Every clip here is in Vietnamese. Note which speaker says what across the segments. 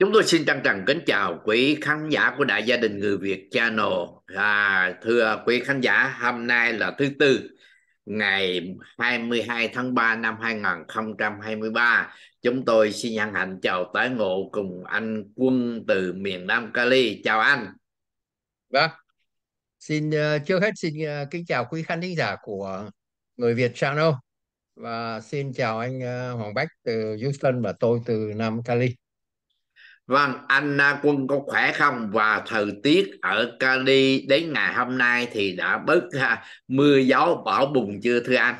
Speaker 1: Chúng tôi xin trân trọng kính chào quý khán giả của Đại gia đình người Việt Channel. À, thưa quý khán giả, hôm nay là thứ tư, ngày 22 tháng 3 năm 2023. Chúng tôi xin hân hạnh chào tái ngộ cùng anh Quân từ miền Nam Cali. Chào
Speaker 2: anh. Vâng. Xin uh, trước hết xin ờ, kính chào quý khán thính giả của người Việt Channel và xin chào anh ờ, Hoàng Bách từ Houston và tôi từ Nam Cali
Speaker 1: Vâng, anh à, Quân có khỏe không? Và thời tiết ở Cali đến ngày hôm nay thì đã bớt ha, mưa gió bão bùng chưa thưa anh?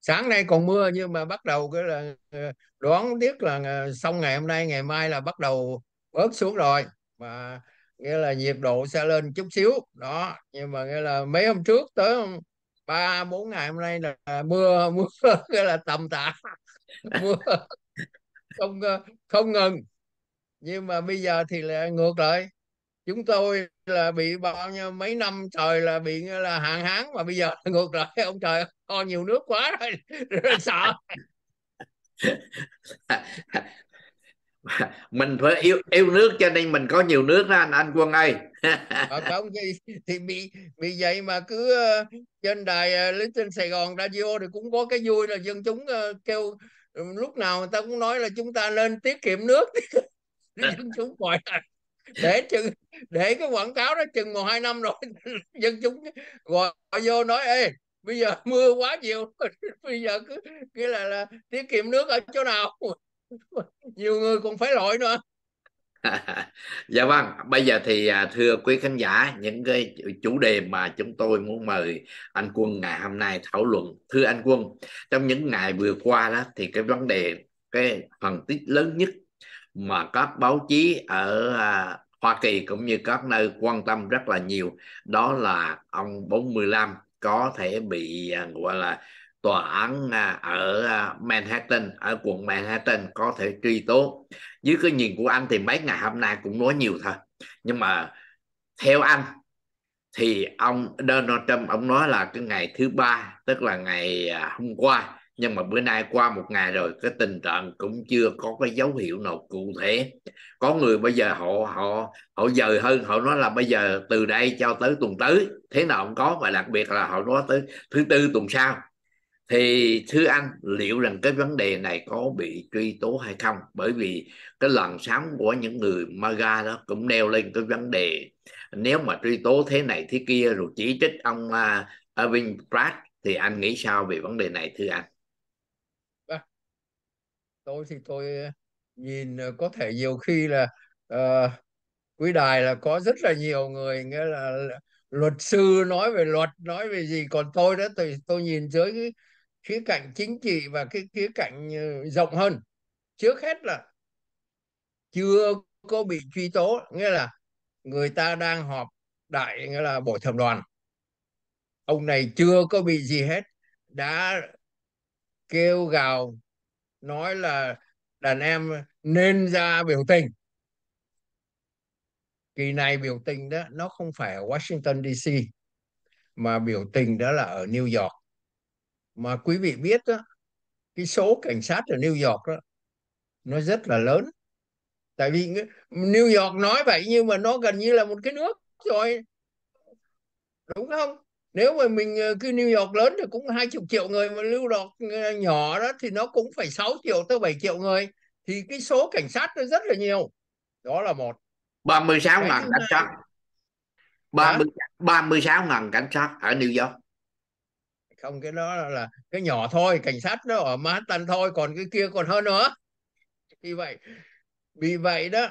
Speaker 2: Sáng nay còn mưa nhưng mà bắt đầu cái là ờ, đoán tiếc là ờ, xong ngày hôm nay ngày mai là bắt đầu bớt xuống rồi và nghĩa là nhiệt độ sẽ lên chút xíu đó nhưng mà nghĩa là mấy hôm trước tới ba bốn ngày hôm nay là mưa mưa cái là tầm tạ mưa không không ngừng nhưng mà bây giờ thì lại ngược lại chúng tôi là bị bao nhiêu mấy năm trời là bị là hạn hán mà bây giờ ngược lại ông trời ho nhiều nước quá rồi, rồi sợ
Speaker 1: mình phải yêu yêu nước cho nên mình có nhiều nước đó anh anh quân ơi
Speaker 2: ờ, không thì, thì bị bị vậy mà cứ ờ, trên đài ờ, lên trên Sài Gòn radio thì cũng có cái vui là dân chúng kêu Ừ, lúc nào người ta cũng nói là chúng ta nên tiết kiệm nước dân chúng mọi để chừng để cái quảng cáo đó chừng một hai năm rồi dân chúng gọi vô nói ê bây giờ mưa quá nhiều bây giờ cứ nghĩa là là tiết kiệm nước ở chỗ nào nhiều người còn phải lội nữa
Speaker 1: dạ vâng bây giờ thì à, thưa quý khán giả những cái chủ đề mà chúng tôi muốn mời anh quân ngày hôm nay thảo luận thưa anh quân trong những ngày vừa qua đó thì cái vấn đề cái phần tích lớn nhất mà các báo chí ở à, Hoa Kỳ cũng như các nơi quan tâm rất là nhiều đó là ông 45 có thể bị à, gọi là tòa án ở Manhattan ở quận Manhattan có thể truy tố dưới cái nhìn của anh thì mấy ngày hôm nay cũng nói nhiều thôi nhưng mà theo anh thì ông Donald Trump ông nói là cái ngày thứ ba tức là ngày à, hôm qua nhưng mà bữa nay qua một ngày rồi cái tình trạng cũng chưa có cái dấu hiệu nào cụ thể có người bây giờ họ họ họ dời hơn họ nói là bây giờ từ đây cho tới tuần tới thế nào cũng có và đặc biệt là họ nói tới thứ tư tuần sau thì thưa anh liệu rằng cái vấn đề này có bị truy tố hay không bởi vì cái làn sóng của những người MAGA đó cũng nêu lên cái vấn đề nếu mà truy tố thế này thế kia rồi chỉ trích ông uh, à, Irving Pratt thì anh nghĩ sao về vấn đề này thưa anh
Speaker 2: à, tôi thì tôi ờ, nhìn ờ, có thể nhiều khi là uh, ờ, quý đài là có rất là nhiều người nghĩa là luật sư nói về luật nói về gì còn tôi đó thì tôi nhìn dưới cái khía cạnh chính trị và cái khía cạnh ờ, rộng hơn trước hết là chưa có bị truy tố nghĩa là người ta đang họp đại nghĩa là bộ thẩm đoàn ông này chưa có bị gì hết đã kêu gào nói là đàn em nên ra biểu tình kỳ này biểu tình đó nó không phải ở Washington DC mà biểu tình đó là ở New York mà quý vị biết đó, cái số cảnh sát ở New York đó nó rất là lớn tại vì New York nói vậy nhưng mà nó gần như là một cái nước rồi đúng không nếu mà mình ờ, cứ New York lớn thì cũng hai chục triệu người mà New York ờ, nhỏ đó thì nó cũng phải 6 triệu tới 7 triệu người thì cái số cảnh sát nó rất là nhiều đó là một
Speaker 1: 36 ngàn cảnh sát 30, 36 ngàn cảnh sát ở New York
Speaker 2: không cái đó là, là cái nhỏ thôi cảnh sát nó ở Manhattan thôi còn cái kia còn hơn nữa vì vậy vì vậy đó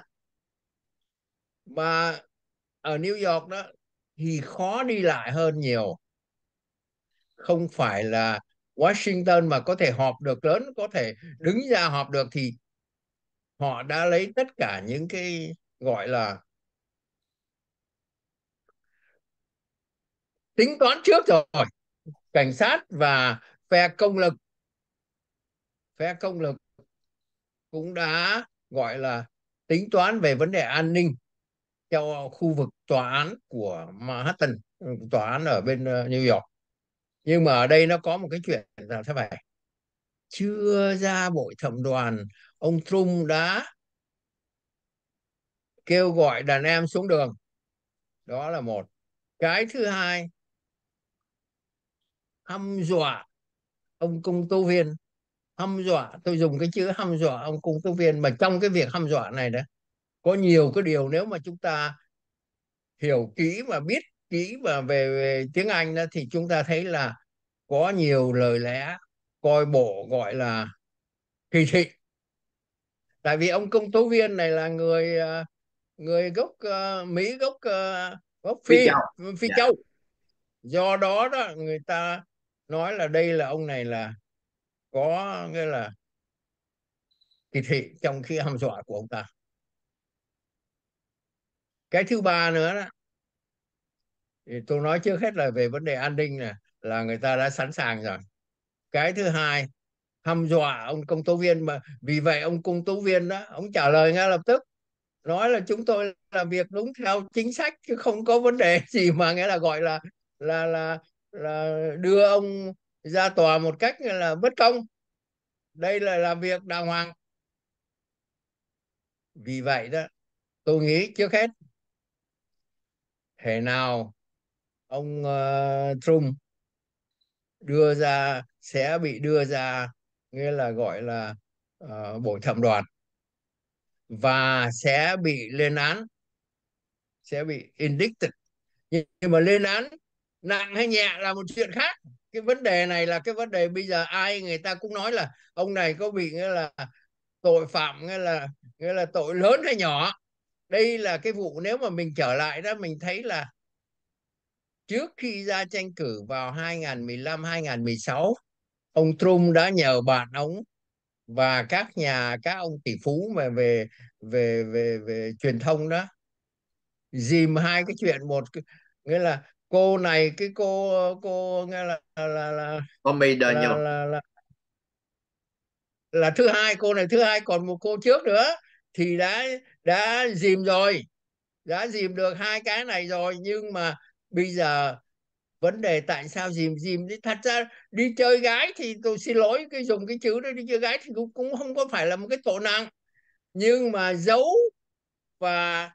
Speaker 2: mà ở New York đó thì khó đi lại hơn nhiều không phải là Washington mà có thể họp được lớn có thể đứng ra họp được thì họ đã lấy tất cả những cái gọi là tính toán trước rồi cảnh sát và phe công lực phe công lực cũng đã gọi là tính toán về vấn đề an ninh theo khu vực tòa án của Manhattan tòa án ở bên ờ, New York nhưng mà ở đây nó có một cái chuyện là thế này chưa ra bội thẩm đoàn ông Trump đã kêu gọi đàn em xuống đường đó là một cái thứ hai hăm dọa ông công tố viên hăm dọa tôi dùng cái chữ hăm dọa ông công tố viên mà trong cái việc hăm dọa này đó có nhiều cái điều nếu mà chúng ta hiểu kỹ và biết kỹ và về, về tiếng Anh đó thì chúng ta thấy là có nhiều lời lẽ coi bộ gọi là kỳ thị tại vì ông công tố viên này là người à, người gốc uh, Mỹ gốc uh, gốc Phi Phi Châu, Phi Châu. Yeah. do đó đó người ta nói là đây là ông này là có nghĩa là kỳ thị trong khi hăm dọa của ông ta cái thứ ba nữa đó thì tôi nói trước hết là về vấn đề an ninh này là người ta đã sẵn sàng rồi cái thứ hai hăm dọa ông công tố viên mà vì vậy ông công tố viên đó ông trả lời ngay lập tức nói là chúng tôi làm việc đúng theo chính sách chứ không có vấn đề gì mà nghĩa là gọi là là là là đưa ông ra tòa một cách là bất công đây là làm việc đàng hoàng vì vậy đó tôi nghĩ trước hết thể nào ông uh, Trump đưa ra sẽ bị đưa ra nghĩa là gọi là uh, bổ thẩm đoàn và sẽ bị lên án sẽ bị indicted nhưng mà lên án nặng hay nhẹ là một chuyện khác cái vấn đề này là cái vấn đề bây giờ ai người ta cũng nói là ông này có bị nghĩa là tội phạm nghĩa là nghĩa là tội lớn hay nhỏ đây là cái vụ nếu mà mình trở lại đó mình thấy là trước khi ra tranh cử vào 2015 2016 ông Trump đã nhờ bạn ông và các nhà các ông tỷ phú mà về về về về, về truyền thông đó dìm hai cái chuyện một nghĩa là cô này cái cô cô nghe là là là, là
Speaker 1: cô mì đời là, là,
Speaker 2: là, là thứ hai cô này thứ hai còn một cô trước nữa thì đã đã dìm rồi đã dìm được hai cái này rồi nhưng mà bây giờ vấn đề tại sao dìm dìm đi thật ra đi chơi gái thì tôi xin lỗi cái dùng cái chữ đó đi chơi gái thì cũng cũng không có phải là một cái tội nặng nhưng mà giấu và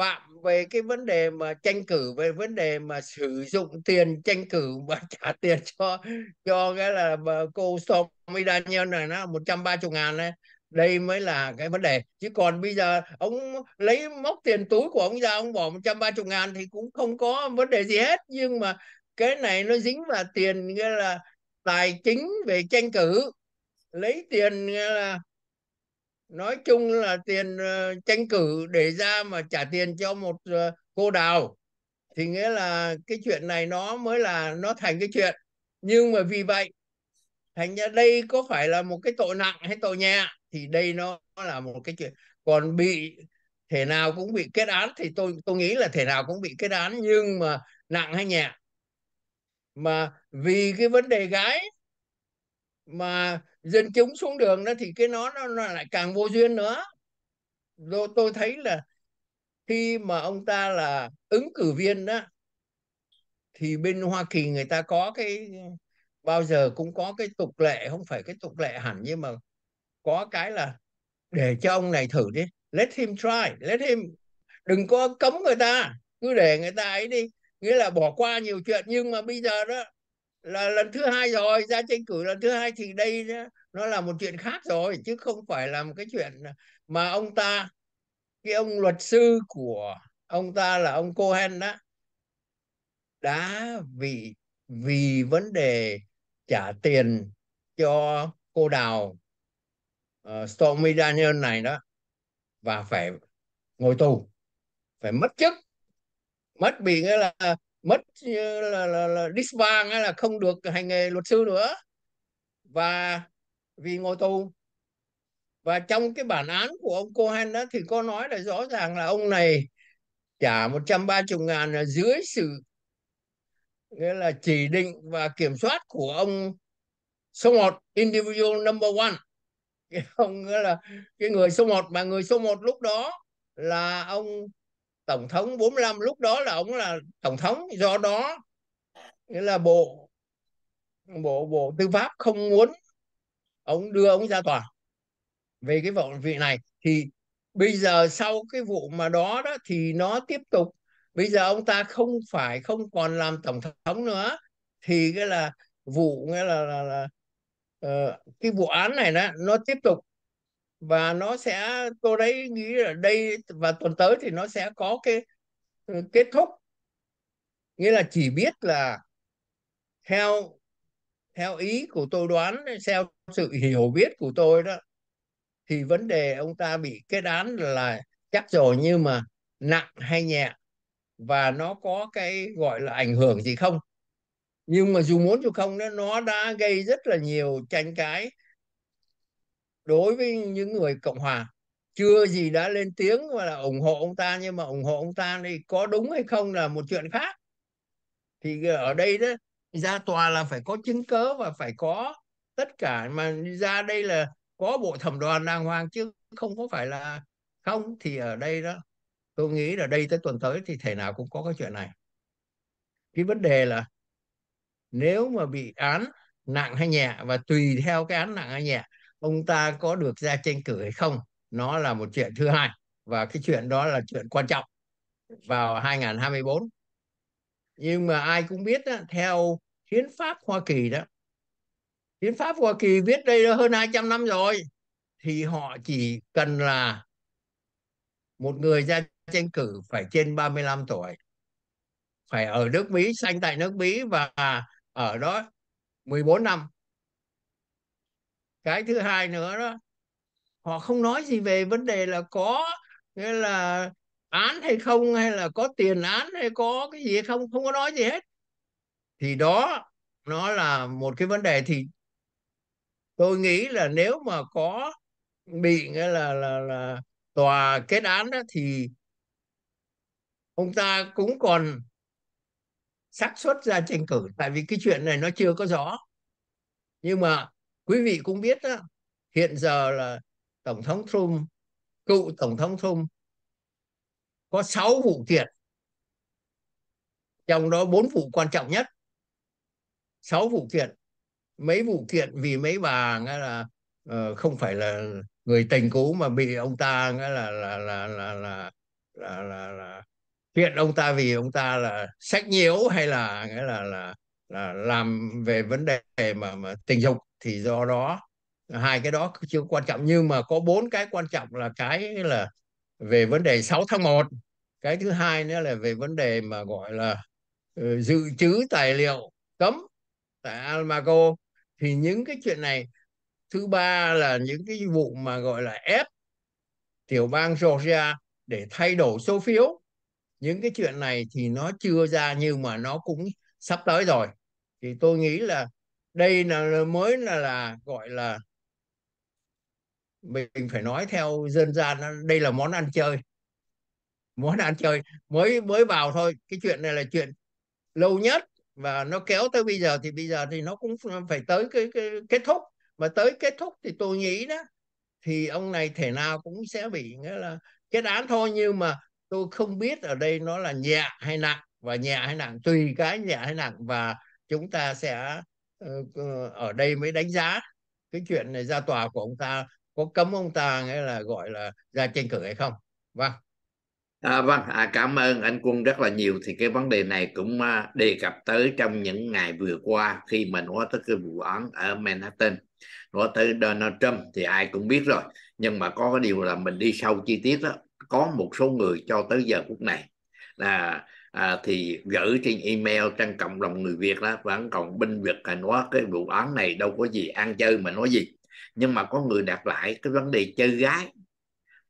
Speaker 2: phạm về cái vấn đề mà tranh cử về vấn đề mà sử dụng tiền tranh cử và trả tiền cho cho cái là cô Stormy Daniel này nó 130 ngàn này đây mới là cái vấn đề chứ còn bây giờ ông lấy móc tiền túi của ông ra ông bỏ 130 ngàn thì cũng không có vấn đề gì hết nhưng mà cái này nó dính vào tiền nghĩa là tài chính về tranh cử lấy tiền nghĩa là nói chung là tiền ờ, tranh cử để ra mà trả tiền cho một ờ, cô đào thì nghĩa là cái chuyện này nó mới là nó thành cái chuyện nhưng mà vì vậy thành ra đây có phải là một cái tội nặng hay tội nhẹ thì đây nó là một cái chuyện còn bị thể nào cũng bị kết án thì tôi tôi nghĩ là thể nào cũng bị kết án nhưng mà nặng hay nhẹ mà vì cái vấn đề gái mà dân chúng xuống đường đó thì cái nó nó, nó lại càng vô duyên nữa rồi tôi thấy là khi mà ông ta là ứng cử viên đó thì bên Hoa Kỳ người ta có cái bao giờ cũng có cái tục lệ không phải cái tục lệ hẳn nhưng mà có cái là để cho ông này thử đi let him try let him đừng có cấm người ta cứ để người ta ấy đi nghĩa là bỏ qua nhiều chuyện nhưng mà bây giờ đó là lần thứ hai rồi ra tranh cử lần thứ hai thì đây nó là một chuyện khác rồi chứ không phải là một cái chuyện mà ông ta cái ông luật sư của ông ta là ông Cohen đó đã vì vì vấn đề trả tiền cho cô đào uh, Stormy Daniel này đó và phải ngồi tù phải mất chức mất bị nghĩa là mất là, là, là disband là không được hành nghề luật sư nữa và vì ngồi tù và trong cái bản án của ông Cohen đó thì có nói là rõ ràng là ông này trả 130 ngàn là dưới sự nghĩa là chỉ định và kiểm soát của ông số 1 individual number one cái ông nghĩa là cái người số 1 mà người số 1 lúc đó là ông tổng thống 45 lúc đó là ông là tổng thống do đó nghĩa là bộ bộ bộ tư pháp không muốn ông đưa ông ra tòa về cái vụ vị này thì bây giờ sau cái vụ mà đó đó thì nó tiếp tục bây giờ ông ta không phải không còn làm tổng thống nữa thì cái là vụ nghĩa là, là, là uh, cái vụ án này đó nó tiếp tục và nó sẽ tôi đấy nghĩ là đây và tuần tới thì nó sẽ có cái ừ, kết thúc nghĩa là chỉ biết là theo theo ý của tôi đoán theo sự hiểu biết của tôi đó thì vấn đề ông ta bị kết án là chắc rồi nhưng mà nặng hay nhẹ và nó có cái gọi là ảnh hưởng gì không nhưng mà dù muốn dù không nó đã gây rất là nhiều tranh cãi đối với những người cộng hòa chưa gì đã lên tiếng và là ủng hộ ông ta nhưng mà ủng hộ ông ta thì có đúng hay không là một chuyện khác thì ở đây đó ra tòa là phải có chứng cớ và phải có tất cả mà ra đây là có bộ thẩm đoàn đàng hoàng chứ không có phải là không thì ở đây đó tôi nghĩ là đây tới tuần tới thì thể nào cũng có cái chuyện này cái vấn đề là nếu mà bị án nặng hay nhẹ và tùy theo cái án nặng hay nhẹ ông ta có được ra tranh cử hay không nó là một chuyện thứ hai và cái chuyện đó là chuyện quan trọng vào 2024 nhưng mà ai cũng biết đó, theo hiến pháp Hoa Kỳ đó hiến pháp Hoa Kỳ viết đây là hơn 200 năm rồi thì họ chỉ cần là một người ra tranh cử phải trên 35 tuổi phải ở nước Mỹ sanh tại nước Mỹ và ở đó 14 năm cái thứ hai nữa đó họ không nói gì về vấn đề là có nghĩa là án hay không hay là có tiền án hay có cái gì không không có nói gì hết thì đó nó là một cái vấn đề thì tôi nghĩ là nếu mà có bị nghĩa là là là tòa kết án đó thì ông ta cũng còn xác suất ra tranh cử tại vì cái chuyện này nó chưa có rõ nhưng mà quý vị cũng biết đó, hiện giờ là tổng thống Trump cựu tổng thống Trump có 6 vụ kiện trong đó bốn vụ quan trọng nhất 6 vụ kiện mấy vụ kiện vì mấy bà nghĩa là uh, không phải là người tình cũ mà bị ông ta nghĩa là là là là là là, là, là kiện ông ta vì ông ta là sách nhiễu hay là nghĩa là là là làm về vấn đề mà, mà tình dục thì do đó hai cái đó chưa quan trọng nhưng mà có bốn cái quan trọng là cái là về vấn đề 6 tháng 1 cái thứ hai nữa là về vấn đề mà gọi là uh, dự trữ tài liệu cấm tại Almago thì những cái chuyện này thứ ba là những cái vụ mà gọi là ép tiểu bang Georgia để thay đổi số phiếu những cái chuyện này thì nó chưa ra nhưng mà nó cũng sắp tới rồi thì tôi nghĩ là đây là mới là, là gọi là mình phải nói theo dân gian đây là món ăn chơi món ăn chơi mới mới vào thôi cái chuyện này là chuyện lâu nhất và nó kéo tới bây giờ thì bây giờ thì nó cũng phải tới cái, cái kết thúc mà tới kết thúc thì tôi nghĩ đó thì ông này thể nào cũng sẽ bị nghĩa là kết án thôi nhưng mà tôi không biết ở đây nó là nhẹ hay nặng và nhẹ hay nặng tùy cái nhẹ hay nặng và chúng ta sẽ Ờ, ờ, ở đây mới đánh giá cái chuyện này ra tòa của ông ta có cấm ông ta nghĩa là gọi là ra tranh cử hay không vâng à, vâng
Speaker 1: à, cảm ơn anh quân rất là nhiều thì cái vấn đề này cũng à, đề cập tới trong những ngày vừa qua khi mà nói tới cái vụ án ở Manhattan nói tới Donald Trump thì ai cũng biết rồi nhưng mà có cái điều là mình đi sâu chi tiết đó có một số người cho tới giờ phút này là à, thì gửi trên email trên cộng đồng người Việt đó vẫn còn binh Việt là nói cái vụ án này đâu có gì ăn chơi mà nói gì nhưng mà có người đặt lại cái vấn đề chơi gái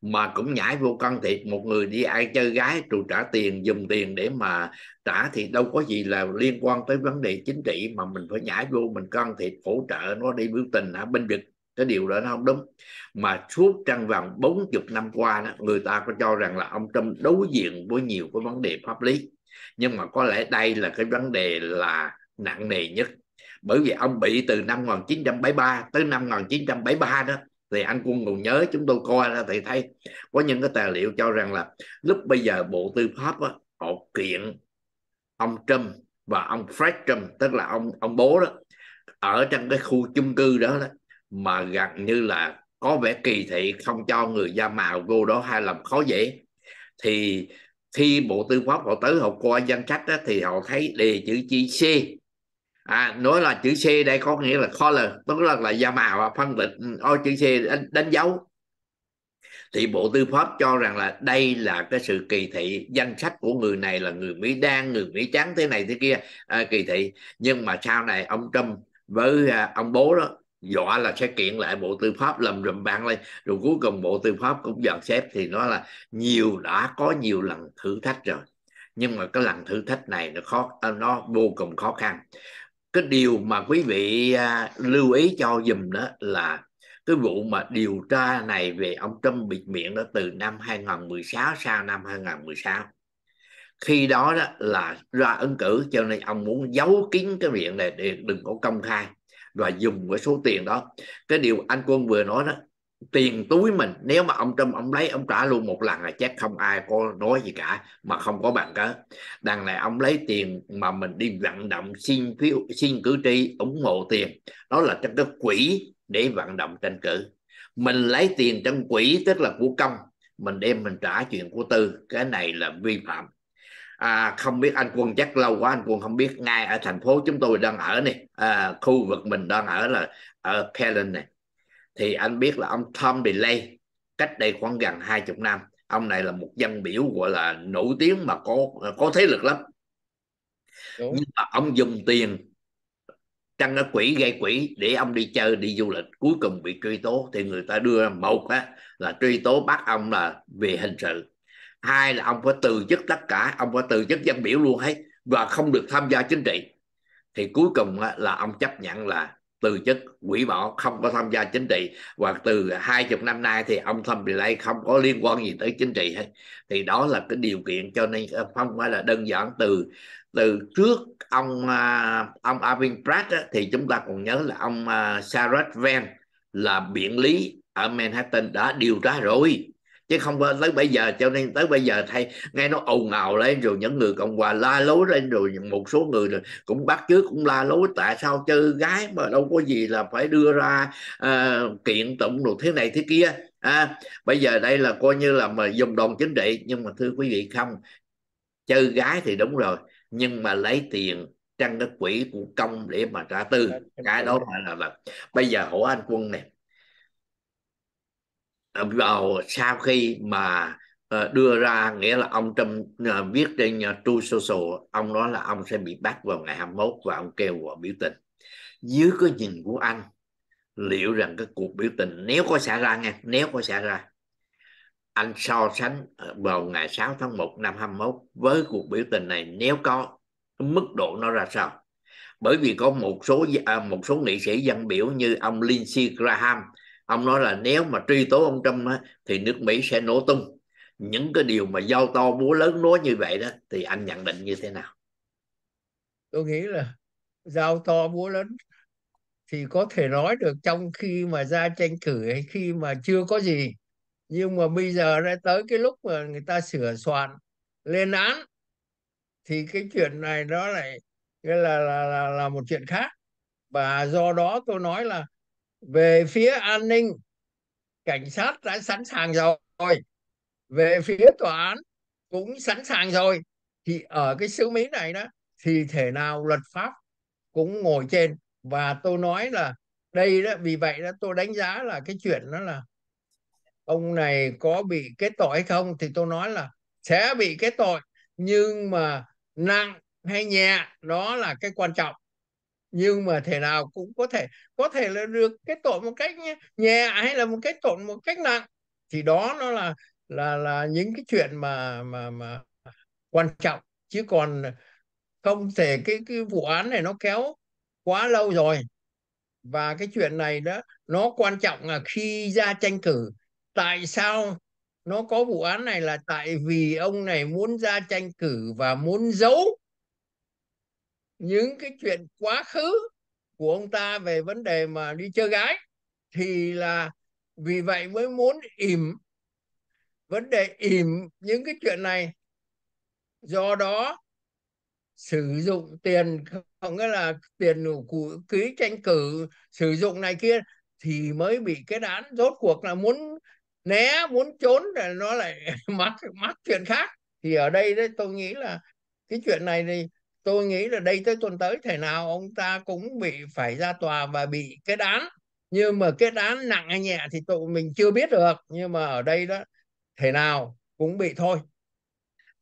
Speaker 1: mà cũng nhảy vô can thiệp một người đi ai chơi gái rồi trả tiền dùng tiền để mà trả thì đâu có gì là liên quan tới vấn đề chính trị mà mình phải nhảy vô mình can thiệp hỗ trợ nó đi biểu tình hả à, binh vực cái điều đó nó không đúng mà suốt trong vòng 40 năm qua đó, người ta có cho rằng là ông Trump đối diện với nhiều cái vấn đề pháp lý nhưng mà có lẽ đây là cái vấn đề là nặng nề nhất bởi vì ông bị từ năm 1973 tới năm 1973 đó thì anh quân còn nhớ chúng tôi coi ra thì thấy có những cái tài liệu cho rằng là lúc bây giờ bộ tư pháp đó, họ kiện ông Trump và ông Fred Trump tức là ông ông bố đó ở trong cái khu chung cư đó, đó mà gần như là có vẻ kỳ thị không cho người da màu vô đó hay làm khó dễ thì khi bộ tư pháp họ tới họ coi danh sách đó, thì họ thấy đề chữ chữ C à, nói là chữ C đây có nghĩa là color tức là là da màu à, phân tích ừ, ô chữ C đánh, đánh dấu thì bộ tư pháp cho rằng là đây là cái sự kỳ thị danh sách của người này là người mỹ đan người mỹ trắng thế này thế kia à, kỳ thị nhưng mà sau này ông trump với à, ông bố đó dọa là sẽ kiện lại bộ tư pháp lầm rầm bang lên rồi cuối cùng bộ tư pháp cũng dọn xếp thì nó là nhiều đã có nhiều lần thử thách rồi nhưng mà cái lần thử thách này nó khó nó vô cùng khó khăn cái điều mà quý vị à, lưu ý cho dùm đó là cái vụ mà điều tra này về ông Trump bịt miệng đó từ năm 2016 sau năm 2016 khi đó đó là ra ứng cử cho nên ông muốn giấu kín cái miệng này để đừng có công khai và dùng cái số tiền đó cái điều anh quân vừa nói đó tiền túi mình nếu mà ông Trump ông lấy ông trả luôn một lần là chắc không ai có nói gì cả mà không có bằng cớ đằng này ông lấy tiền mà mình đi vận động xin phiếu xin cử tri ủng hộ tiền đó là trong cái quỹ để vận động tranh cử mình lấy tiền trong quỹ tức là của công mình đem mình trả chuyện của tư cái này là vi phạm à, không biết anh quân chắc lâu quá anh quân không biết ngay ở thành phố chúng tôi đang ở này à, khu vực mình đang ở là ở Kellen này thì anh biết là ông Tom Delay cách đây khoảng gần 20 năm ông này là một dân biểu gọi là nổi tiếng mà có có thế lực lắm Đúng. nhưng mà ông dùng tiền trăng nó quỷ gây quỷ để ông đi chơi đi du lịch cuối cùng bị truy tố thì người ta đưa một á, là truy tố bắt ông là vì hình sự hai là ông phải từ chức tất cả ông phải từ chức dân biểu luôn hết và không được tham gia chính trị thì cuối cùng là ông chấp nhận là từ chức quỷ bỏ không có tham gia chính trị và từ hai chục năm nay thì ông thâm bị lại không có liên quan gì tới chính trị hết thì đó là cái điều kiện cho nên ờ, không phải là đơn giản từ từ trước ông à, ông Arvin Pratt á, thì chúng ta còn nhớ là ông à, Sarah Van là biện lý ở Manhattan đã điều tra rồi chứ không có tới bây giờ cho nên tới bây giờ thay nghe nó ồn ào lên rồi những người cộng hòa la lối lên rồi một số người rồi cũng bắt trước cũng la lối tại sao chơi gái mà đâu có gì là phải đưa ra uh, kiện tụng rồi thế này thế kia à, bây giờ đây là coi như là mà dùng đòn chính trị nhưng mà thưa quý vị không chơi gái thì đúng rồi nhưng mà lấy tiền trăng đất quỹ của công để mà trả tư dạ, cái đó là là, là. bây giờ hổ anh quân này Ờ, vào sau khi mà ờ, đưa ra nghĩa là ông Trump ờ, viết trên True Social ông nói là ông sẽ bị bắt vào ngày 21 và ông kêu gọi biểu tình dưới cái nhìn của anh liệu rằng cái cuộc biểu tình nếu có xảy ra nghe nếu có xảy ra anh so sánh vào ngày 6 tháng 1 năm 21 với cuộc biểu tình này nếu có mức độ nó ra sao bởi vì có một số à, một số nghị sĩ dân biểu như ông Lindsey Graham ông nói là nếu mà truy tố ông Trump á, thì nước Mỹ sẽ nổ tung những cái điều mà giao to búa lớn nói như vậy đó thì anh nhận định như thế nào
Speaker 2: tôi nghĩ là giao to búa lớn thì có thể nói được trong khi mà ra tranh cử hay khi mà chưa có gì nhưng mà bây giờ đã tới cái lúc mà người ta sửa soạn lên án thì cái chuyện này nó lại là là là, là một chuyện khác và do đó tôi nói là về phía an ninh cảnh sát đã sẵn sàng rồi về phía tòa án cũng sẵn sàng rồi thì ở cái xứ mỹ này đó thì thể nào luật pháp cũng ngồi trên và tôi nói là đây đó vì vậy đó tôi đánh giá là cái chuyện đó là ông này có bị kết tội hay không thì tôi nói là sẽ bị kết tội nhưng mà nặng hay nhẹ đó là cái quan trọng nhưng mà thể nào cũng có thể có thể là được kết tội một cách nhẹ hay là một kết tội một cách nặng thì đó nó là là là những cái chuyện mà mà mà quan trọng chứ còn không thể cái cái vụ án này nó kéo quá lâu rồi và cái chuyện này đó nó quan trọng là khi ra tranh cử tại sao nó có vụ án này là tại vì ông này muốn ra tranh cử và muốn giấu những cái chuyện quá khứ của ông ta về vấn đề mà đi chơi gái thì là vì vậy mới muốn ỉm vấn đề ỉm những cái chuyện này do đó sử dụng tiền không nghĩa là tiền của ký tranh cử sử dụng này kia thì mới bị cái án rốt cuộc là muốn né muốn trốn để nó lại mắc mắc chuyện khác thì ở đây đấy tôi nghĩ là cái chuyện này thì tôi nghĩ là đây tới tuần tới thể nào ông ta cũng bị phải ra tòa và bị kết án nhưng mà kết án nặng hay nhẹ thì tụi mình chưa biết được nhưng mà ở đây đó thể nào cũng bị thôi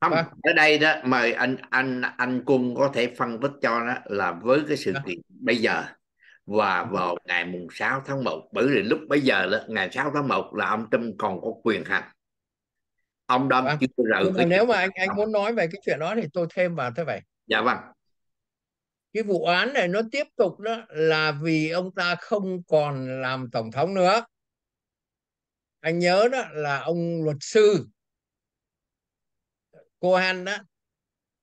Speaker 2: không
Speaker 1: à. Vâng. ở đây đó mời anh anh anh cung có thể phân tích cho đó là với cái sự dạ. kiện à. bây giờ và vào ngày mùng 6 tháng 1 bởi vì lúc bây giờ là ngày 6 tháng 1 là ông Trump còn có quyền hành ông Trump à. chưa rời nếu
Speaker 2: mà anh anh muốn nói về cái chuyện đó thì tôi thêm vào thế vậy dạ vâng cái vụ án này nó tiếp tục đó là vì ông ta không còn làm tổng thống nữa anh nhớ đó là ông luật sư Cohen đó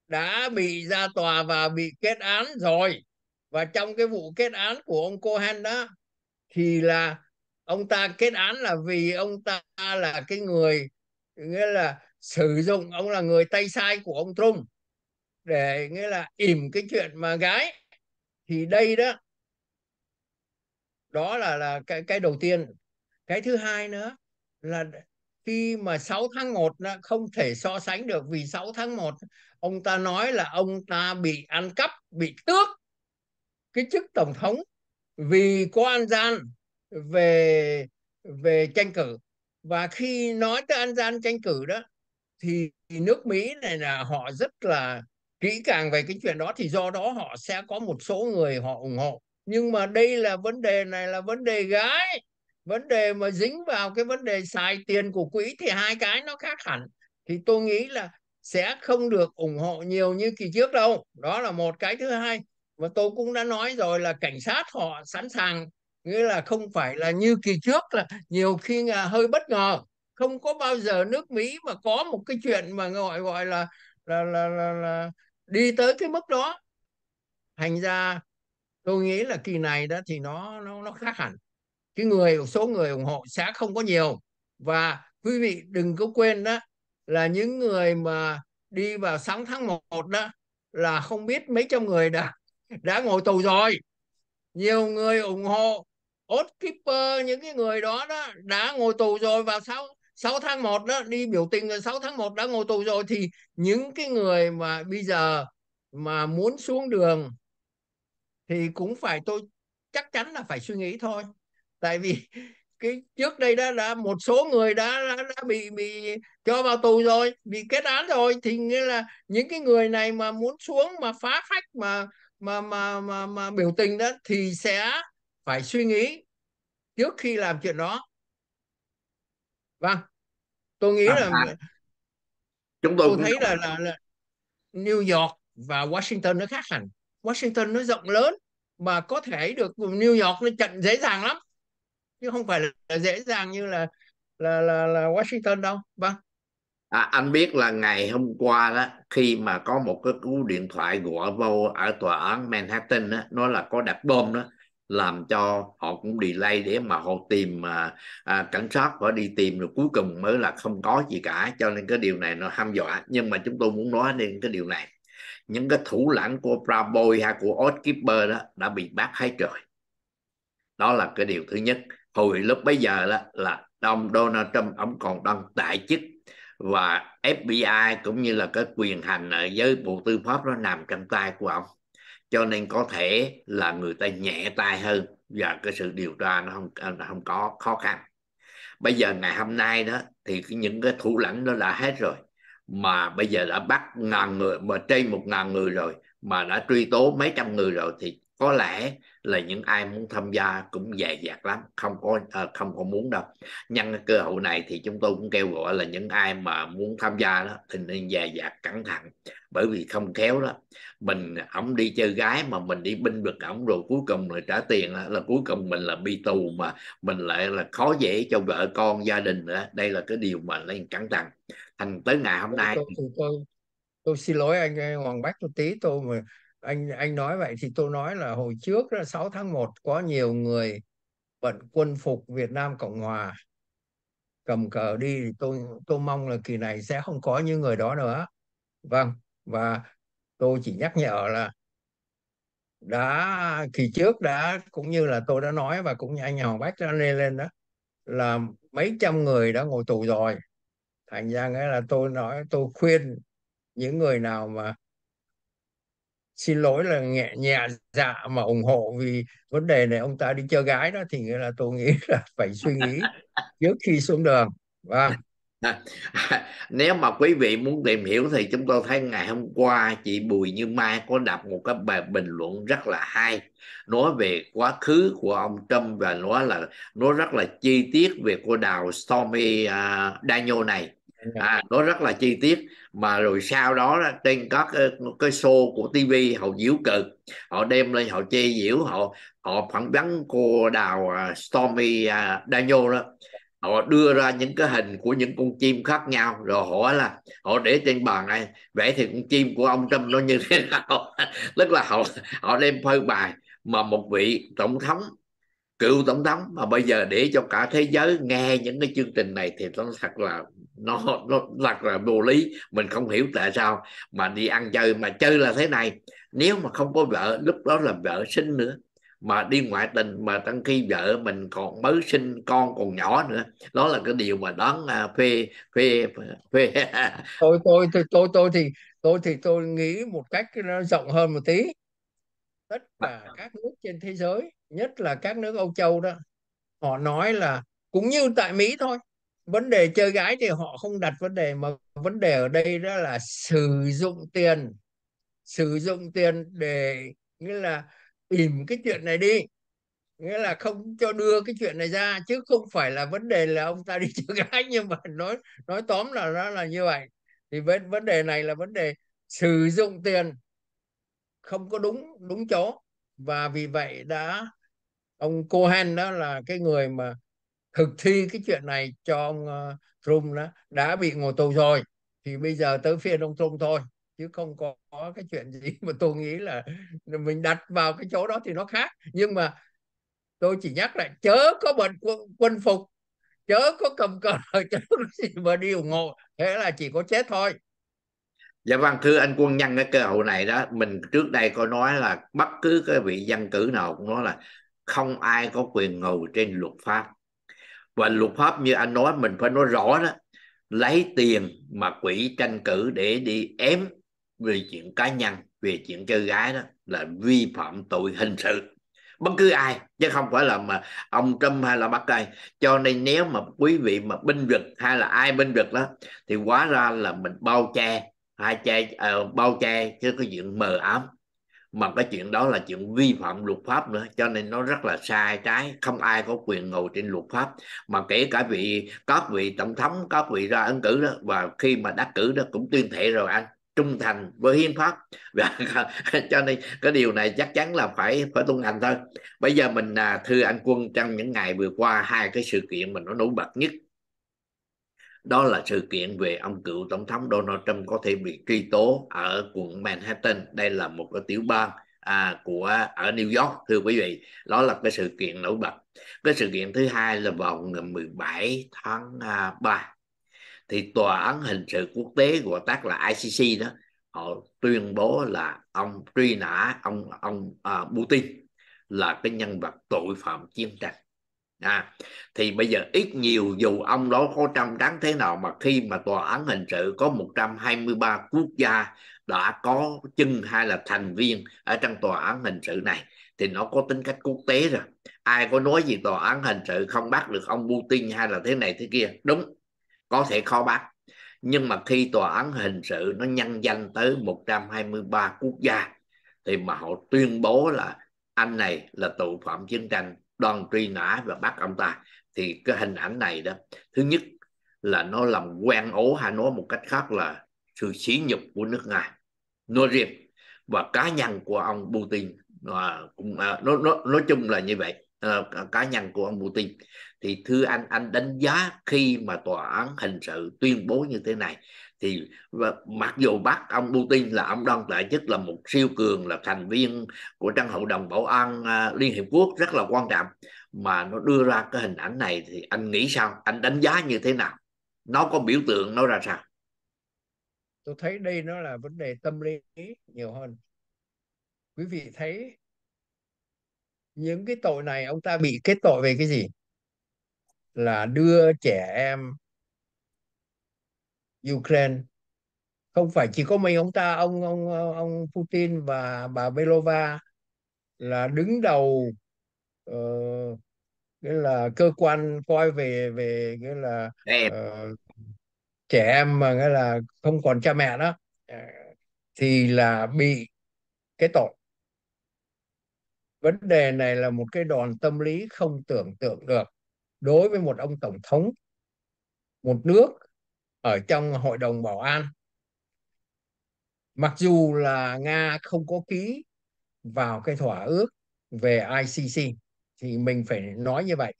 Speaker 2: đã bị ra tòa và bị kết án rồi và trong cái vụ kết án của ông Cohen đó thì là ông ta kết án là vì ông ta là cái người nghĩa là sử dụng ông là người tay sai của ông Trung để nghĩa là ỉm cái chuyện mà gái thì đây đó đó là là cái cái đầu tiên cái thứ hai nữa là khi mà 6 tháng 1 nó không thể so sánh được vì 6 tháng 1 ông ta nói là ông ta bị ăn cắp bị tước cái chức tổng thống vì có an gian về về tranh cử và khi nói tới an gian tranh cử đó thì nước Mỹ này là họ rất là kỹ càng về cái chuyện đó thì do đó họ sẽ có một số người họ ủng hộ nhưng mà đây là vấn đề này là vấn đề gái vấn đề mà dính vào cái vấn đề xài tiền của quỹ thì hai cái nó khác hẳn thì tôi nghĩ là sẽ không được ủng hộ nhiều như kỳ trước đâu đó là một cái thứ hai và tôi cũng đã nói rồi là cảnh sát họ sẵn sàng nghĩa là không phải là như kỳ trước là nhiều khi là hơi bất ngờ không có bao giờ nước Mỹ mà có một cái chuyện mà gọi gọi là là là là, là đi tới cái mức đó thành ra tôi nghĩ là kỳ này đó thì nó nó nó khác hẳn cái người số người ủng hộ sẽ không có nhiều và quý vị đừng có quên đó là những người mà đi vào sáng tháng 1 đó là không biết mấy trăm người đã đã ngồi tù rồi nhiều người ủng hộ Odd những cái người đó đó đã ngồi tù rồi vào sau. 6 tháng 1 đó đi biểu tình rồi 6 tháng 1 đã ngồi tù rồi thì những cái người mà bây giờ mà muốn xuống đường thì cũng phải tôi chắc chắn là phải suy nghĩ thôi tại vì cái trước đây đã là một số người đã, đã đã bị bị cho vào tù rồi bị kết án rồi thì nghĩa là những cái người này mà muốn xuống mà phá phách mà mà mà mà, mà biểu tình đó thì sẽ phải suy nghĩ trước khi làm chuyện đó vâng tôi nghĩ à, là à. chúng tôi, tôi thấy là, là là New York và Washington nó khác hẳn Washington nó rộng lớn mà có thể được New York nó trận dễ dàng lắm chứ không phải là dễ dàng như là là là, là Washington đâu vâng
Speaker 1: à, anh biết là ngày hôm qua đó khi mà có một cái cú điện thoại gọi vô ở tòa án Manhattan đó, nó là có đặt bom đó làm cho họ cũng delay để mà họ tìm mà à, cảnh sát phải đi tìm rồi cuối cùng mới là không có gì cả cho nên cái điều này nó ham dọa nhưng mà chúng tôi muốn nói nên cái điều này những cái thủ lãnh của Praboy hay của Otkipper đó đã bị bắt hết trời đó là cái điều thứ nhất hồi lúc bấy giờ đó là ông Donald Trump ông còn đang tại chức và FBI cũng như là cái quyền hành ở giới bộ tư pháp nó nằm trong tay của ông cho nên có thể là người ta nhẹ tay hơn và cái sự điều tra nó không nó không có khó khăn bây giờ ngày hôm nay đó thì những cái thủ lãnh nó đã hết rồi mà bây giờ đã bắt ngàn người mà trên một ngàn người rồi mà đã truy tố mấy trăm người rồi thì có lẽ là những ai muốn tham gia cũng dè dặt lắm không có à, không có muốn đâu nhân cơ hội này thì chúng tôi cũng kêu gọi là những ai mà muốn tham gia đó thì nên dè dặt cẩn thận bởi vì không khéo đó mình ông đi chơi gái mà mình đi binh vực ổng rồi cuối cùng rồi trả tiền là, cuối cùng mình là bị tù mà mình lại là khó dễ cho vợ con gia đình nữa đây là cái điều mà lên cẩn thận thành tới ngày hôm nay
Speaker 2: tôi, tôi, tôi, tôi xin lỗi anh Hoàng Bách tôi tí tôi mà anh anh nói vậy thì tôi nói là hồi trước là 6 tháng 1 có nhiều người bận quân phục Việt Nam Cộng Hòa cầm cờ đi thì tôi tôi mong là kỳ này sẽ không có những người đó nữa vâng và tôi chỉ nhắc nhở là đã kỳ trước đã cũng như là tôi đã nói và cũng như anh Hoàng Bách đã lên lên đó là mấy trăm người đã ngồi tù rồi thành ra nghĩa là tôi nói tôi khuyên những người nào mà xin lỗi là nhẹ nhẹ dạ mà ủng hộ vì vấn đề này ông ta đi chơi gái đó thì nghĩa là tôi nghĩ là phải suy nghĩ trước khi xuống đường
Speaker 1: vâng nếu mà quý vị muốn tìm hiểu thì chúng tôi thấy ngày hôm qua chị Bùi Như Mai có đặt một cái bài bình luận rất là hay nói về quá khứ của ông Trump và nói là nó rất là chi tiết về cô đào Stormy uh, Daniel này dạ. à, nó rất là chi tiết mà rồi sau đó trên các ờ, cái, show của TV họ diễu cực họ đem lên họ chê diễu họ họ phỏng vấn cô đào à, Stormy uh, Daniel đó họ đưa ra những cái hình của những con chim khác nhau rồi hỏi là họ để trên bàn này vẽ thì con chim của ông Trump nó như thế nào tức là họ họ đem phơi bài mà một vị tổng thống cựu tổng thống mà bây giờ để cho cả thế giới nghe những cái chương trình này thì nó thật là nó nó thật là vô lý mình không hiểu tại sao mà đi ăn chơi mà chơi là thế này nếu mà không có vợ lúc đó là vợ sinh nữa mà đi ngoại tình mà tăng khi vợ mình còn mới sinh con còn nhỏ nữa đó là cái điều mà đáng à, phê phê phê
Speaker 2: tôi tôi tôi tôi tôi thì tôi thì tôi nghĩ một cách nó rộng hơn một tí tất à. cả các nước trên thế giới nhất là các nước Âu Châu đó họ nói là cũng như tại Mỹ thôi vấn đề chơi gái thì họ không đặt vấn đề mà vấn đề ở đây đó là sử dụng tiền sử dụng tiền để nghĩa là ìm cái chuyện này đi nghĩa là không cho đưa cái chuyện này ra chứ không phải là vấn đề là ông ta đi chơi gái nhưng mà nói nói tóm là nó là như vậy thì vấn vấn đề này là vấn đề sử dụng tiền không có đúng đúng chỗ và vì vậy đã ông Cohen đó là cái người mà thực thi cái chuyện này cho ông ờ, Trump đó đã bị ngồi tù rồi thì bây giờ tới phiên ông Trump thôi chứ không có, cái chuyện gì mà tôi nghĩ là mình đặt vào cái chỗ đó thì nó khác nhưng mà tôi chỉ nhắc lại chớ có bệnh quân, quân phục chớ có cầm cờ chớ có gì mà đi ủng hộ thế là chỉ có chết thôi dạ
Speaker 1: vâng thưa anh quân nhân cái cơ hội này đó mình trước đây có nói là bất cứ cái vị dân cử nào cũng nói là không ai có quyền ngồi trên luật pháp và luật pháp như anh nói mình phải nói rõ đó lấy tiền mà quỹ tranh cử để đi ém về chuyện cá nhân về chuyện chơi gái đó là vi phạm tội hình sự bất cứ ai chứ không phải là mà ông Trump hay là bất ai cho nên nếu mà quý vị mà binh vực hay là ai binh vực đó thì quá ra là mình bao che hay che uh, bao che chứ cái chuyện mờ ám mà cái chuyện đó là chuyện vi phạm luật pháp nữa cho nên nó rất là sai trái không ai có quyền ngồi trên luật pháp mà kể cả vị các vị tổng thống các vị ra ứng cử đó và khi mà đắc cử đó cũng tuyên thệ rồi anh trung thành với hiến pháp và cho nên cái điều này chắc chắn là phải phải tuân hành thôi bây giờ mình à, thưa anh quân trong những ngày vừa qua hai cái sự kiện mình nó nổi bật nhất đó là sự kiện về ông cựu tổng thống Donald Trump có thể bị truy tố ở quận Manhattan đây là một cái tiểu bang à, của ở New York thưa quý vị đó là cái sự kiện nổi bật cái sự kiện thứ hai là vào ngày 17 tháng à, 3 thì tòa án hình sự quốc tế gọi tắt là ICC đó họ tuyên bố là ông truy nã ông ông à, Putin là cái nhân vật tội phạm chiến tranh à thì bây giờ ít nhiều dù ông đó có trăm đáng thế nào mà khi mà tòa án hình sự có 123 quốc gia đã có chân hay là thành viên ở trong tòa án hình sự này thì nó có tính cách quốc tế rồi ai có nói gì tòa án hình sự không bắt được ông Putin hay là thế này thế kia đúng có thể khó bắt nhưng mà khi tòa án hình sự nó nhân danh tới 123 quốc gia thì mà họ tuyên bố là anh này là tù phạm chiến tranh đoàn truy nã và bắt ông ta thì cái hình ảnh này đó thứ nhất là nó làm quen ố hay nói một cách khác là sự sỉ nhục của nước nga nói riêng và cá nhân của ông putin à, cũng à, nói, nói, nói chung là như vậy ờ, cá nhân của ông putin thì thưa anh anh đánh giá khi mà tòa án hình sự tuyên bố như thế này thì mặc dù bác ông Putin là ông đang tại chức là một siêu cường là thành viên của trang hội đồng bảo an à, Liên Hiệp Quốc rất là quan trọng mà nó đưa ra cái hình ảnh này thì anh nghĩ sao anh đánh giá như thế nào nó có biểu tượng nó ra sao
Speaker 2: tôi thấy đây nó là vấn đề tâm lý nhiều hơn quý vị thấy những cái tội này ông ta bị kết tội về cái gì là đưa trẻ em Ukraine không phải chỉ có mình ông ta ông ông ông Putin và bà Belova là đứng đầu uh, ờ, cái là cơ quan coi về về cái là uh, trẻ em mà nghĩa là không còn cha mẹ đó à, thì là bị cái tội vấn đề này là một cái đòn tâm lý không tưởng tượng được đối với một ông tổng thống một nước ở trong hội đồng bảo an mặc dù là nga không có ký vào cái thỏa ước về icc thì mình phải nói như vậy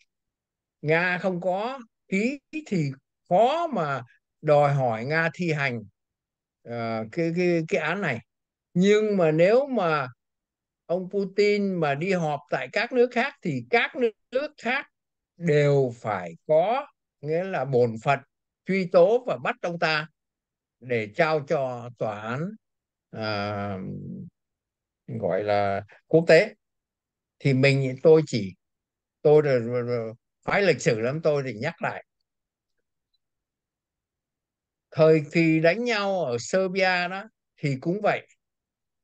Speaker 2: nga không có ký thì khó mà đòi hỏi nga thi hành uh, cái cái cái án này nhưng mà nếu mà ông putin mà đi họp tại các nước khác thì các nước khác đều phải có nghĩa là bổn phận truy tố và bắt ông ta để trao cho tòa án à, gọi là quốc tế thì mình tôi chỉ tôi phái lịch sử lắm tôi thì nhắc lại thời kỳ đánh nhau ở Serbia đó thì cũng vậy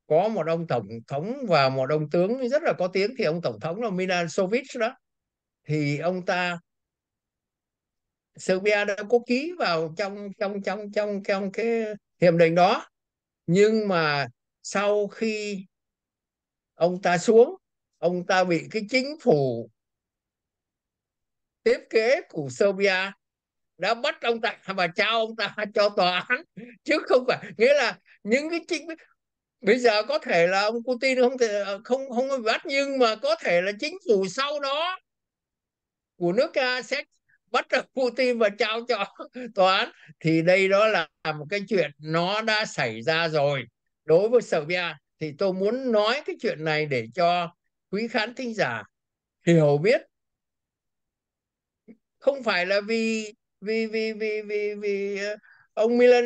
Speaker 2: có một ông tổng thống và một ông tướng rất là có tiếng thì ông tổng thống là Milan đó thì ông ta Serbia đã có ký vào trong trong trong trong trong cái hiệp định đó nhưng mà sau khi ông ta xuống ông ta bị cái chính phủ tiếp kế của Serbia đã bắt ông ta và trao ông ta cho tòa án chứ không phải nghĩa là những cái chính bây giờ có thể là ông Putin không thể không không bị bắt nhưng mà có thể là chính phủ sau đó của nước séc bắt được Putin và trao cho tòa án thì đây đó là một cái chuyện nó đã xảy ra rồi đối với Serbia thì tôi muốn nói cái chuyện này để cho quý khán thính giả hiểu biết không phải là vì vì vì vì vì, vì ờ, ông Milan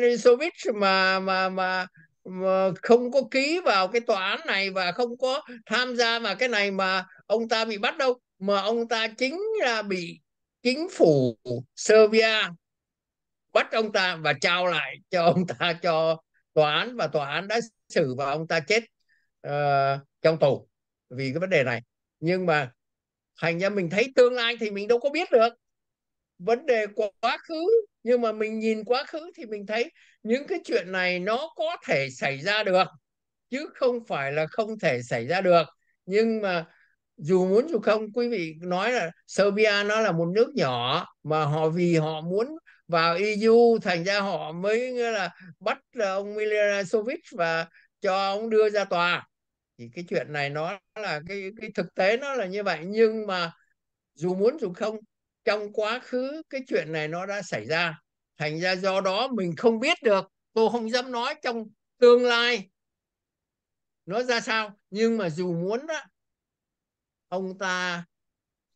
Speaker 2: mà mà mà mà không có ký vào cái tòa án này và không có tham gia vào cái này mà ông ta bị bắt đâu mà ông ta chính là bị chính phủ Serbia bắt ông ta và trao lại cho ông ta cho tòa án và tòa án đã xử và ông ta chết uh, trong tù vì cái vấn đề này nhưng mà thành ra mình thấy tương lai thì mình đâu có biết được vấn đề của quá khứ nhưng mà mình nhìn quá khứ thì mình thấy những cái chuyện này nó có thể xảy ra được chứ không phải là không thể xảy ra được nhưng mà dù muốn dù không quý vị nói là Serbia nó là một nước nhỏ mà họ vì họ muốn vào EU thành ra họ mới là bắt là ông Milosevic và cho ông đưa ra tòa thì cái chuyện này nó là cái cái thực tế nó là như vậy nhưng mà dù muốn dù không trong quá khứ cái chuyện này nó đã xảy ra thành ra do đó mình không biết được tôi không dám nói trong tương lai nó ra sao nhưng mà dù muốn đó, ông ta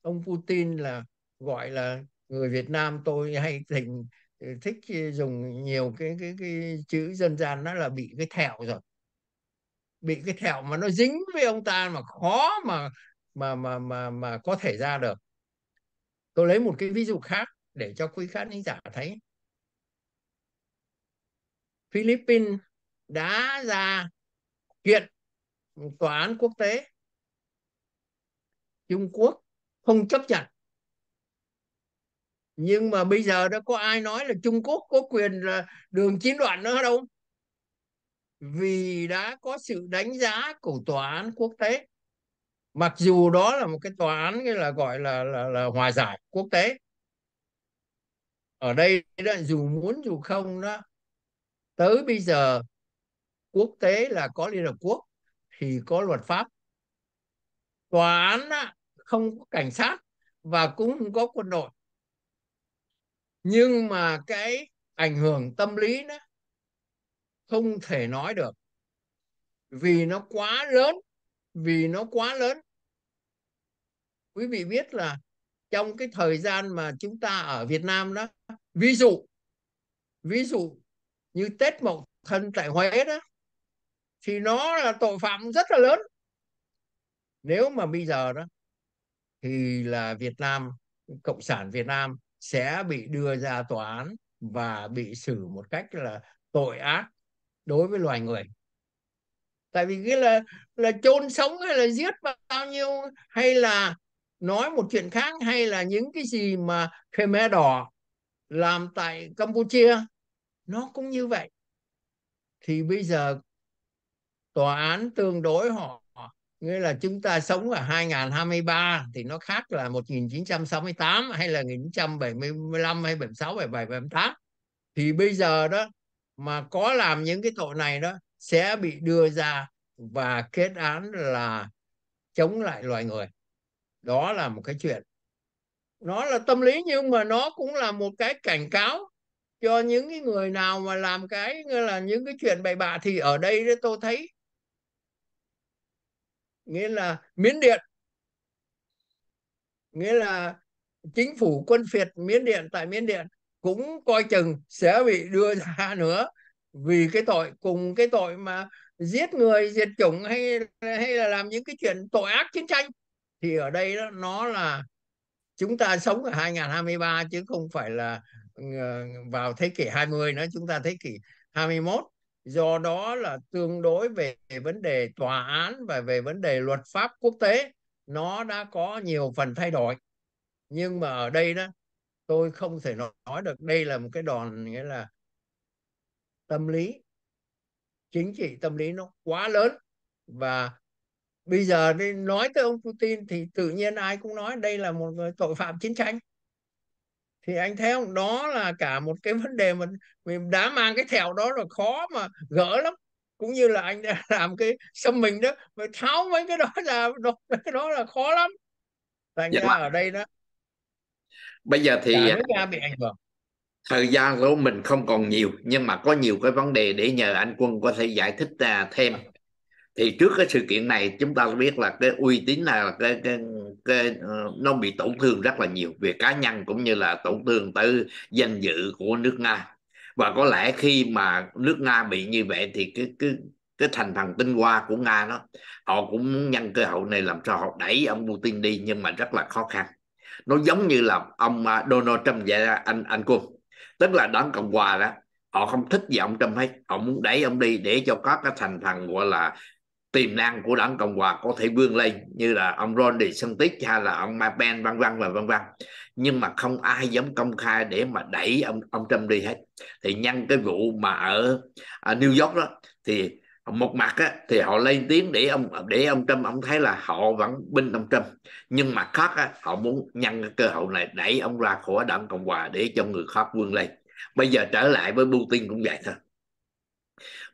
Speaker 2: ông Putin là gọi là người Việt Nam tôi hay thành ờ, thích ờ, dùng nhiều cái cái cái chữ dân gian nó là bị cái thẹo rồi bị cái thẹo mà nó dính với ông ta mà khó mà mà mà mà mà có thể ra được tôi lấy một cái ví dụ khác để cho quý khán giả thấy Philippines đã ra kiện tòa án quốc tế Trung Quốc không chấp nhận nhưng mà bây giờ đã có ai nói là Trung Quốc có quyền là đường chiến đoạn nữa đâu vì đã có sự đánh giá của tòa án quốc tế mặc dù đó là một cái tòa án cái là gọi là, là là hòa giải quốc tế ở đây đó, dù muốn dù không đó tới bây giờ quốc tế là có liên hợp quốc thì có luật pháp tòa án đó, không có cảnh sát và cũng không có quân đội nhưng mà cái ảnh hưởng tâm lý đó không thể nói được vì nó quá lớn vì nó quá lớn quý vị biết là trong cái thời gian mà chúng ta ở Việt Nam đó ví dụ ví dụ như Tết Mậu Thân tại Huế đó thì nó là tội phạm rất là lớn nếu mà bây giờ đó thì là Việt Nam cộng sản Việt Nam sẽ bị đưa ra tòa án và bị xử một cách là tội ác đối với loài người tại vì cái là là chôn sống hay là giết bao nhiêu hay là nói một chuyện khác hay là những cái gì mà Khmer đỏ làm tại Campuchia nó cũng như vậy thì bây giờ tòa án tương đối họ nghĩa là chúng ta sống ở 2023 thì nó khác là 1968 hay là 1975 hay 76 77 78 thì bây giờ đó mà có làm những cái tội này đó sẽ bị đưa ra và kết án là chống lại loài người đó là một cái chuyện nó là tâm lý nhưng mà nó cũng là một cái cảnh cáo cho những cái người nào mà làm cái là những cái chuyện bậy bạ thì ở đây tôi thấy nghĩa là miến điện nghĩa là chính phủ quân phiệt miến điện tại miến điện cũng coi chừng sẽ bị đưa ra nữa vì cái tội cùng cái tội mà giết người diệt chủng hay hay là làm những cái chuyện tội ác chiến tranh thì ở đây đó nó là chúng ta sống ở 2023 chứ không phải là ờ, vào thế kỷ 20 nữa chúng ta thế kỷ 21 do đó là tương đối về vấn đề tòa án và về vấn đề luật pháp quốc tế nó đã có nhiều phần thay đổi nhưng mà ở đây đó tôi không thể nói được đây là một cái đòn nghĩa là tâm lý chính trị tâm lý nó quá lớn và bây giờ đi nói tới ông Putin thì tự nhiên ai cũng nói đây là một người tội phạm chiến tranh thì anh thấy không đó là cả một cái vấn đề mình mình đã mang cái thẹo đó là khó mà gỡ lắm cũng như là anh đã làm cái xâm mình đó mà tháo mấy cái đó là đó, cái đó là khó lắm thành dạ. ra ở đây đó bây giờ thì à, bị ảnh hưởng
Speaker 1: thời gian của mình không còn nhiều nhưng mà có nhiều cái vấn đề để nhờ anh quân có thể giải thích thêm thì trước cái sự kiện này chúng ta biết là cái uy tín là cái, cái cái, ờ, nó bị tổn thương rất là nhiều về cá nhân cũng như là tổn thương tới danh dự của nước nga và có lẽ khi mà nước nga bị như vậy thì cái cái cái thành phần tinh hoa của nga đó họ cũng muốn nhân cơ hội này làm sao họ đẩy ông putin đi nhưng mà rất là khó khăn nó giống như là ông ờ, donald trump vậy anh anh cung tức là đảng cộng hòa đó họ không thích gì ông Trump hết họ muốn đẩy ông đi để cho có cái thành phần gọi là tiềm năng của đảng cộng hòa có thể vươn lên như là ông Ron DeSantis hay là ông Mike Pence vân vân và vân vân nhưng mà không ai dám công khai để mà đẩy ông ông Trump đi hết thì nhân cái vụ mà ở, ở New York đó thì một mặt á, thì họ lên tiếng để ông để ông Trump ông thấy là họ vẫn binh ông Trump nhưng mà khác á, họ muốn nhân cái cơ hội này đẩy ông ra khỏi đảng cộng hòa để cho người khác vươn lên bây giờ trở lại với Putin cũng vậy thôi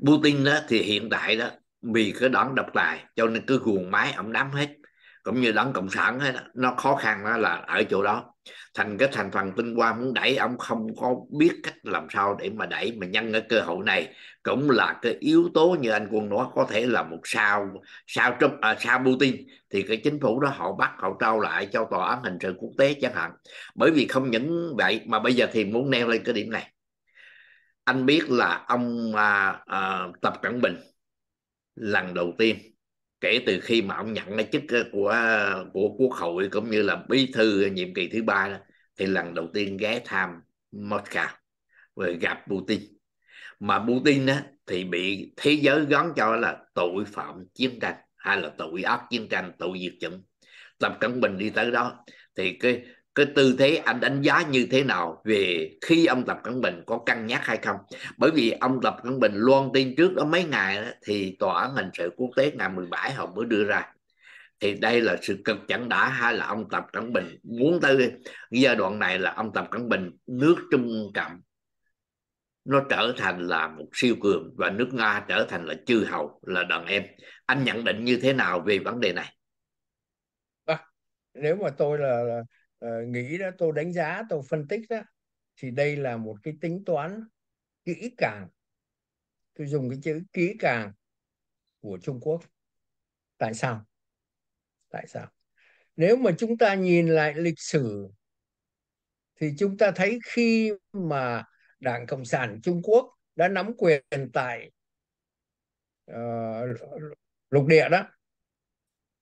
Speaker 1: Putin đó thì hiện tại đó vì cái đảng độc tài cho nên cứ guồng máy ẩm đám hết cũng như đảng cộng sản hết nó khó khăn đó là ở chỗ đó thành cái thành phần tinh hoa muốn đẩy ông không có biết cách làm sao để mà đẩy mà nhân cái cơ hội này cũng là cái yếu tố như anh quân nói có thể là một sao sao trump à, sao putin thì cái chính phủ đó họ bắt họ trao lại cho tòa án hình sự quốc tế chẳng hạn bởi vì không những vậy mà bây giờ thì muốn neo lên cái điểm này anh biết là ông à, à, tập cận bình lần đầu tiên kể từ khi mà ông nhận cái chức ờ, của của quốc hội cũng như là bí thư nhiệm kỳ thứ ba thì lần đầu tiên ghé thăm Moscow rồi gặp Putin mà Putin đó, thì bị thế giới gắn cho là tội phạm chiến tranh hay là tội ác chiến tranh tội diệt chủng Tập Cận Bình đi tới đó thì cái cái tư thế anh đánh giá như thế nào về khi ông tập cận bình có cân nhắc hay không bởi vì ông tập cận bình loan tin trước đó mấy ngày đó, thì tòa án hình sự quốc tế ngày 17 họ mới đưa ra thì đây là sự cực chẳng đã hay là ông tập cận bình muốn tới giai đoạn này là ông tập cận bình nước trung cộng nó trở thành là một siêu cường và nước nga trở thành là chư hầu là đàn em anh nhận định như thế nào về vấn đề này
Speaker 2: à, nếu mà tôi là, là Ờ, nghĩ đó tôi đánh giá tôi phân tích đó thì đây là một cái tính toán kỹ càng tôi dùng cái chữ kỹ càng của Trung Quốc tại sao tại sao nếu mà chúng ta nhìn lại lịch sử thì chúng ta thấy khi mà Đảng Cộng sản Trung Quốc đã nắm quyền tại uh, lục địa đó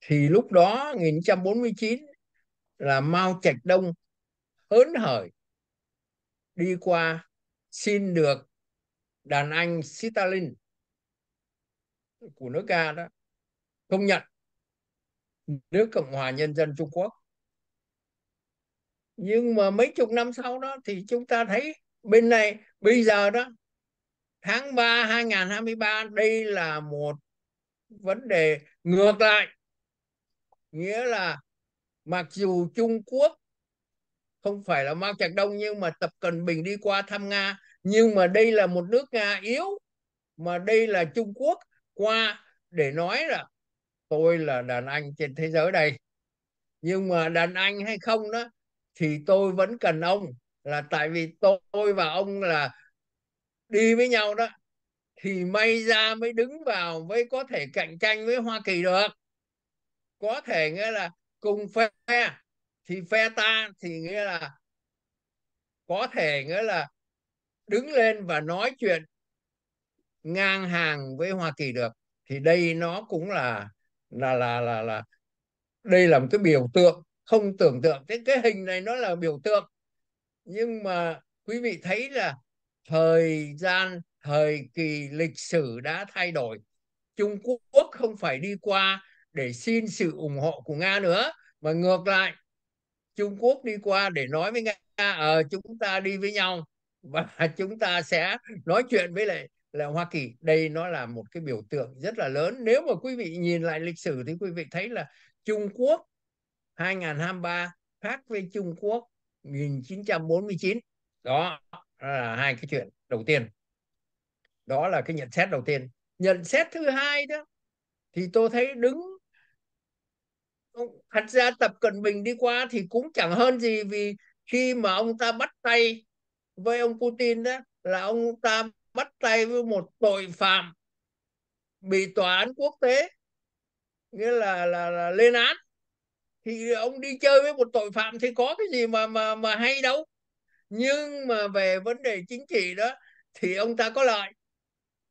Speaker 2: thì lúc đó 1949 là Mao Trạch Đông hớn hởi đi qua xin được đàn anh Stalin của nước nga đó công nhận nước Cộng hòa Nhân dân Trung Quốc nhưng mà mấy chục năm sau đó thì chúng ta thấy bên này bây giờ đó tháng 3 2023 đây là một vấn đề ngược lại nghĩa là mặc dù Trung Quốc không phải là Mao Trạch Đông nhưng mà Tập Cận Bình đi qua thăm Nga nhưng mà đây là một nước Nga yếu mà đây là Trung Quốc qua để nói là tôi là đàn anh trên thế giới đây nhưng mà đàn anh hay không đó thì tôi vẫn cần ông là tại vì tôi và ông là đi với nhau đó thì may ra mới đứng vào mới có thể cạnh tranh với Hoa Kỳ được có thể nghĩa là cùng phe thì phe ta thì nghĩa là có thể nghĩa là đứng lên và nói chuyện ngang hàng với Hoa Kỳ được thì đây nó cũng là là là là là đây là một cái biểu tượng không tưởng tượng cái cái hình này nó là biểu tượng nhưng mà quý vị thấy là thời gian thời kỳ lịch sử đã thay đổi Trung Quốc không phải đi qua để xin sự ủng hộ của Nga nữa mà ngược lại Trung Quốc đi qua để nói với Nga à, chúng ta đi với nhau và chúng ta sẽ nói chuyện với lại là Hoa Kỳ đây nó là một cái biểu tượng rất là lớn nếu mà quý vị nhìn lại lịch sử thì quý vị thấy là Trung Quốc 2023 khác với Trung Quốc 1949 đó là hai cái chuyện đầu tiên đó là cái nhận xét đầu tiên nhận xét thứ hai đó thì tôi thấy đứng thật ra tập cận bình đi qua thì cũng chẳng hơn gì vì khi mà ông ta bắt tay với ông putin đó là ông ta bắt tay với một tội phạm bị tòa án quốc tế nghĩa là là, là lên án thì ông đi chơi với một tội phạm thì có cái gì mà mà mà hay đâu nhưng mà về vấn đề chính trị đó thì ông ta có lợi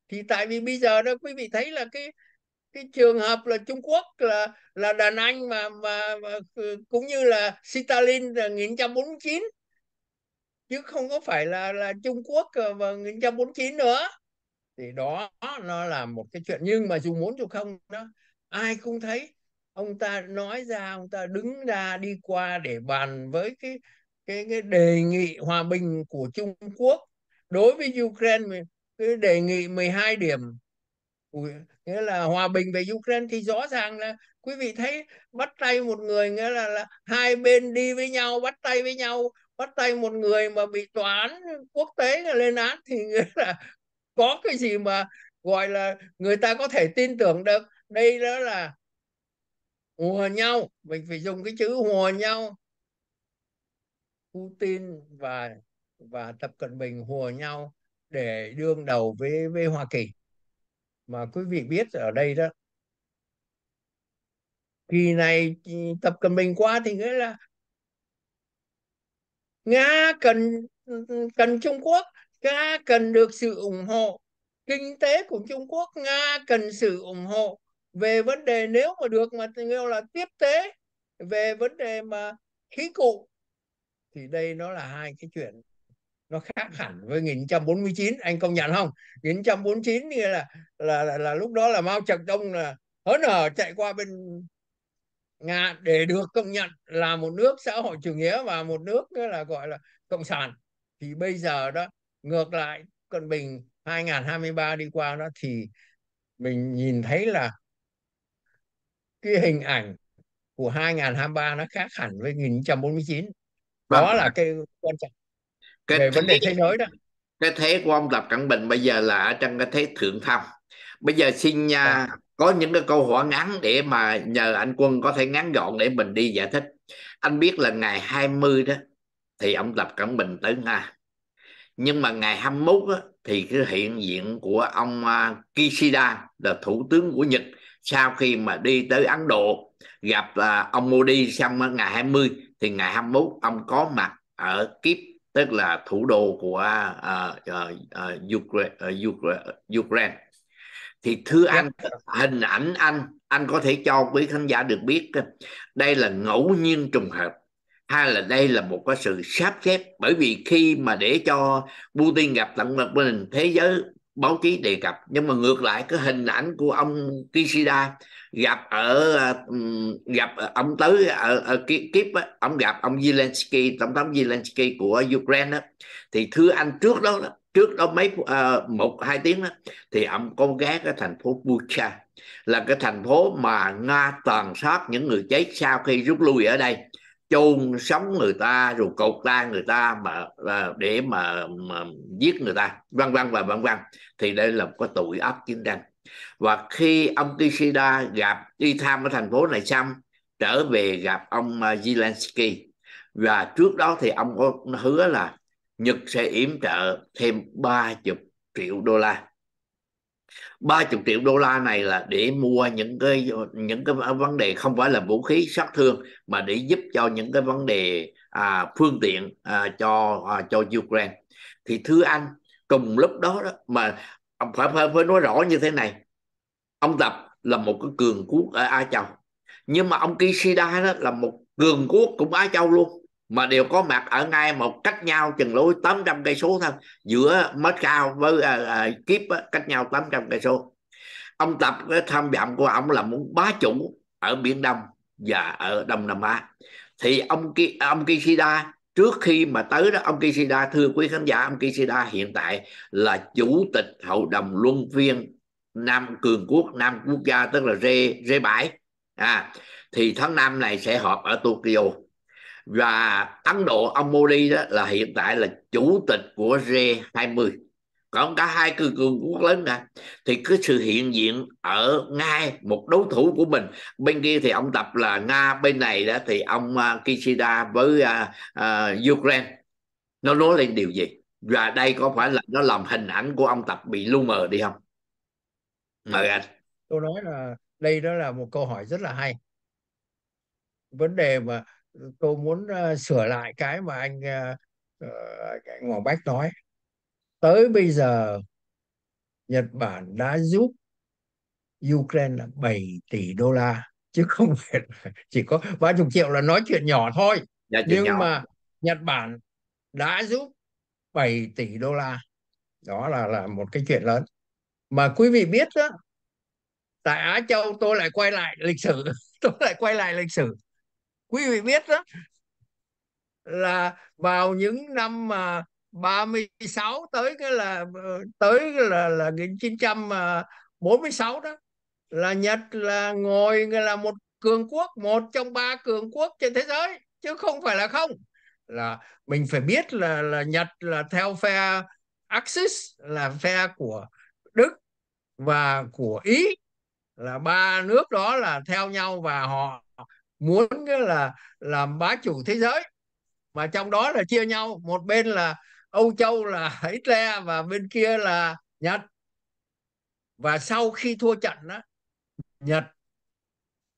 Speaker 2: thì tại vì bây giờ đó quý vị thấy là cái cái trường hợp là Trung Quốc là là đàn anh mà mà, mà cũng như là Stalin là 1949 chứ không có phải là là Trung Quốc và ờ, 1949 nữa thì đó nó là một cái chuyện nhưng mà dù muốn dù không đó ai cũng thấy ông ta nói ra ông ta đứng ra đi qua để bàn với cái cái cái đề nghị hòa bình của Trung Quốc đối với Ukraine cái đề nghị 12 điểm nghĩa là hòa bình về Ukraine thì rõ ràng là quý vị thấy bắt tay một người nghĩa là, là hai bên đi với nhau bắt tay với nhau bắt tay một người mà bị tòa án quốc tế lên án thì nghĩa là có cái gì mà gọi là người ta có thể tin tưởng được đây đó là hùa nhau mình phải dùng cái chữ hùa nhau Putin và và Tập Cận Bình hùa nhau để đương đầu với với Hoa Kỳ mà quý vị biết ở đây đó kỳ này ừ, tập cận bình qua thì nghĩa là nga cần ừ, ừ, cần trung quốc nga cần được sự ủng hộ kinh tế của trung quốc nga cần sự ủng hộ về vấn đề nếu mà được mà nghĩa là tiếp tế về vấn đề mà khí cụ thì đây nó là hai cái chuyện nó khác hẳn với 1949 anh công nhận không 1949 nghĩa là là, là là lúc đó là Mao Trạch Đông là hớn hở chạy qua bên Nga để được công nhận là một nước xã hội chủ nghĩa và một nước là gọi là cộng sản thì bây giờ đó ngược lại còn bình 2023 đi qua đó thì mình nhìn thấy là cái hình ảnh của 2023 nó khác hẳn với 1949 đó vâng. là cái quan trọng cái về thế, vấn đề thế giới đó
Speaker 1: cái thế của ông tập cận bình bây giờ là ở trong cái thế thượng thăm bây giờ xin à, à. có những cái câu hỏi ngắn để mà nhờ anh quân có thể ngắn gọn để mình đi giải thích anh biết là ngày 20 đó thì ông tập cận bình tới nga nhưng mà ngày 21 á, thì cái hiện diện của ông à, Kishida là thủ tướng của Nhật sau khi mà đi tới Ấn Độ gặp à, ông Modi xong uh, ngày 20 thì ngày 21 ông có mặt ở kiếp tức là thủ đô của uh, uh, Ukraine, uh, Ukraine thì thưa dạ. anh hình ảnh anh anh có thể cho quý khán giả được biết đây là ngẫu nhiên trùng hợp hay là đây là một cái sự sắp xếp bởi vì khi mà để cho Putin gặp tận mặt mình thế giới báo chí đề cập nhưng mà ngược lại cái hình ảnh của ông Kishida gặp ở ờ, gặp ông tới ở, ở kiếp á, ông gặp ông Zelensky tổng thống Zelensky của Ukraine đó, thì thưa anh trước đó, trước đó mấy uh, một hai tiếng đó thì ông có ghé cái thành phố Bucha là cái thành phố mà nga tàn sát những người chết sau khi rút lui ở đây chôn sống người ta rồi cột ta người ta mà ờ, để mà, mà giết người ta vân vân và vân vân thì đây là một cái tội ác chiến tranh và khi ông Kishida gặp đi thăm ở thành phố này xong trở về gặp ông à, Zelensky và trước đó thì ông có hứa là Nhật sẽ yểm trợ thêm 30 triệu đô la 30 triệu đô la này là để mua những cái những cái vấn đề không phải là vũ khí sát thương mà để giúp cho những cái vấn đề à, phương tiện à, cho à, cho Ukraine thì thưa anh cùng lúc đó, đó mà ông phải, phải phải nói rõ như thế này ông tập là một cái cường quốc ở á châu nhưng mà ông kishida đó là một cường quốc cũng á châu luôn mà đều có mặt ở ngay một cách nhau chừng lối 800 cây số thôi giữa mất cao với à, à, Kiếp á, cách nhau 800 cây số ông tập cái tham vọng của ông là muốn bá chủ ở biển Đông và ở Đông Nam Á thì ông ông Kishida trước khi mà tới đó ông Kishida thưa quý khán giả ông Kishida hiện tại là chủ tịch hội đồng luân phiên năm cường quốc năm quốc gia tức là G G 7 à thì tháng năm này sẽ họp ở Tokyo và Ấn Độ ông Modi đó là hiện tại là chủ tịch của G 20 còn cả hai cường quốc lớn nè thì cứ sự hiện diện ở ngay một đối thủ của mình bên kia thì ông tập là nga bên này đó thì ông à, kishida với uh, uh, ukraine nó nói lên điều gì và đây có phải là nó làm hình ảnh của ông tập bị lu mờ đi không mời ừ. anh
Speaker 2: tôi nói là đây đó là một câu hỏi rất là hay vấn đề mà tôi muốn uh, sửa lại cái mà anh uh, anh Hoàng Bách nói tới bây giờ Nhật Bản đã giúp Ukraine là 7 tỷ đô la chứ không phải chỉ có vài chục triệu là nói chuyện nhỏ thôi dạ, chuyện nhưng nhỏ. mà Nhật Bản đã giúp 7 tỷ đô la đó là là một cái chuyện lớn mà quý vị biết đó tại Á Châu tôi lại quay lại lịch sử tôi lại quay lại lịch sử quý vị biết đó là vào những năm mà 36 tới cái là ờ, tới cái là là 1946 ờ, đó là Nhật là ngồi là một cường quốc một trong ba cường quốc trên thế giới chứ không phải là không là mình phải biết là là Nhật là theo phe Axis là phe của đức và của ý là ba nước đó là theo nhau và họ muốn cái là làm bá chủ thế giới mà trong đó là chia nhau một bên là Âu Châu là Israel và bên kia là Nhật và sau khi thua trận đó Nhật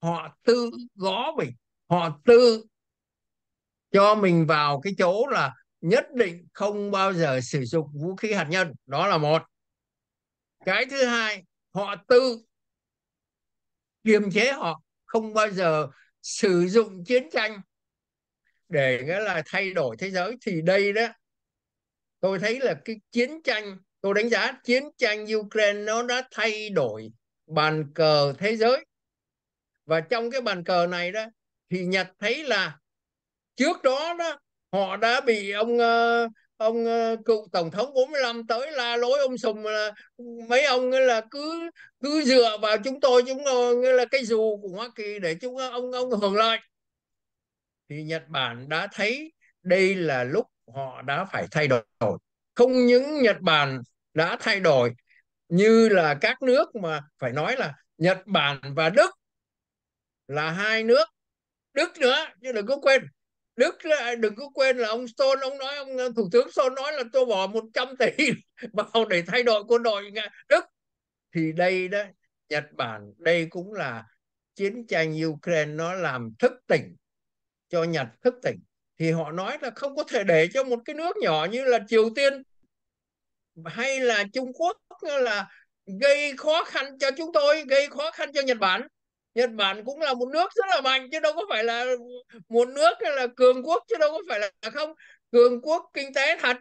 Speaker 2: họ tự gõ mình họ tự cho mình vào cái chỗ là nhất định không bao giờ sử dụng vũ khí hạt nhân đó là một cái thứ hai họ tự kiềm chế họ không bao giờ sử dụng chiến tranh để nghĩa là thay đổi thế giới thì đây đó tôi thấy là cái chiến tranh tôi đánh giá chiến tranh Ukraine nó đã thay đổi bàn cờ thế giới và trong cái bàn cờ này đó thì Nhật thấy là trước đó đó họ đã bị ông uh, ông ờ, cựu tổng thống 45 tới la lối ông sùng là mấy ông là cứ cứ dựa vào chúng tôi chúng tôi là cái dù của Hoa Kỳ để chúng ông ông hưởng lợi thì Nhật Bản đã thấy đây là lúc họ đã phải thay đổi không những Nhật Bản đã thay đổi như là các nước mà phải nói là Nhật Bản và Đức là hai nước Đức nữa chứ đừng có quên Đức đừng có quên là ông Stone ông nói ông ờ, thủ tướng Stone nói là tôi bỏ 100 tỷ vào để thay đổi quân đội nga Đức thì đây đó Nhật Bản đây cũng là chiến tranh Ukraine nó làm thức tỉnh cho Nhật thức tỉnh thì họ nói là không có thể để cho một cái nước nhỏ như là Triều Tiên hay là Trung Quốc ờ, là gây khó khăn cho chúng tôi gây khó khăn cho Nhật Bản Nhật Bản cũng là một nước rất là mạnh chứ đâu có phải là một nước hay là cường quốc chứ đâu có phải là không cường quốc kinh tế thật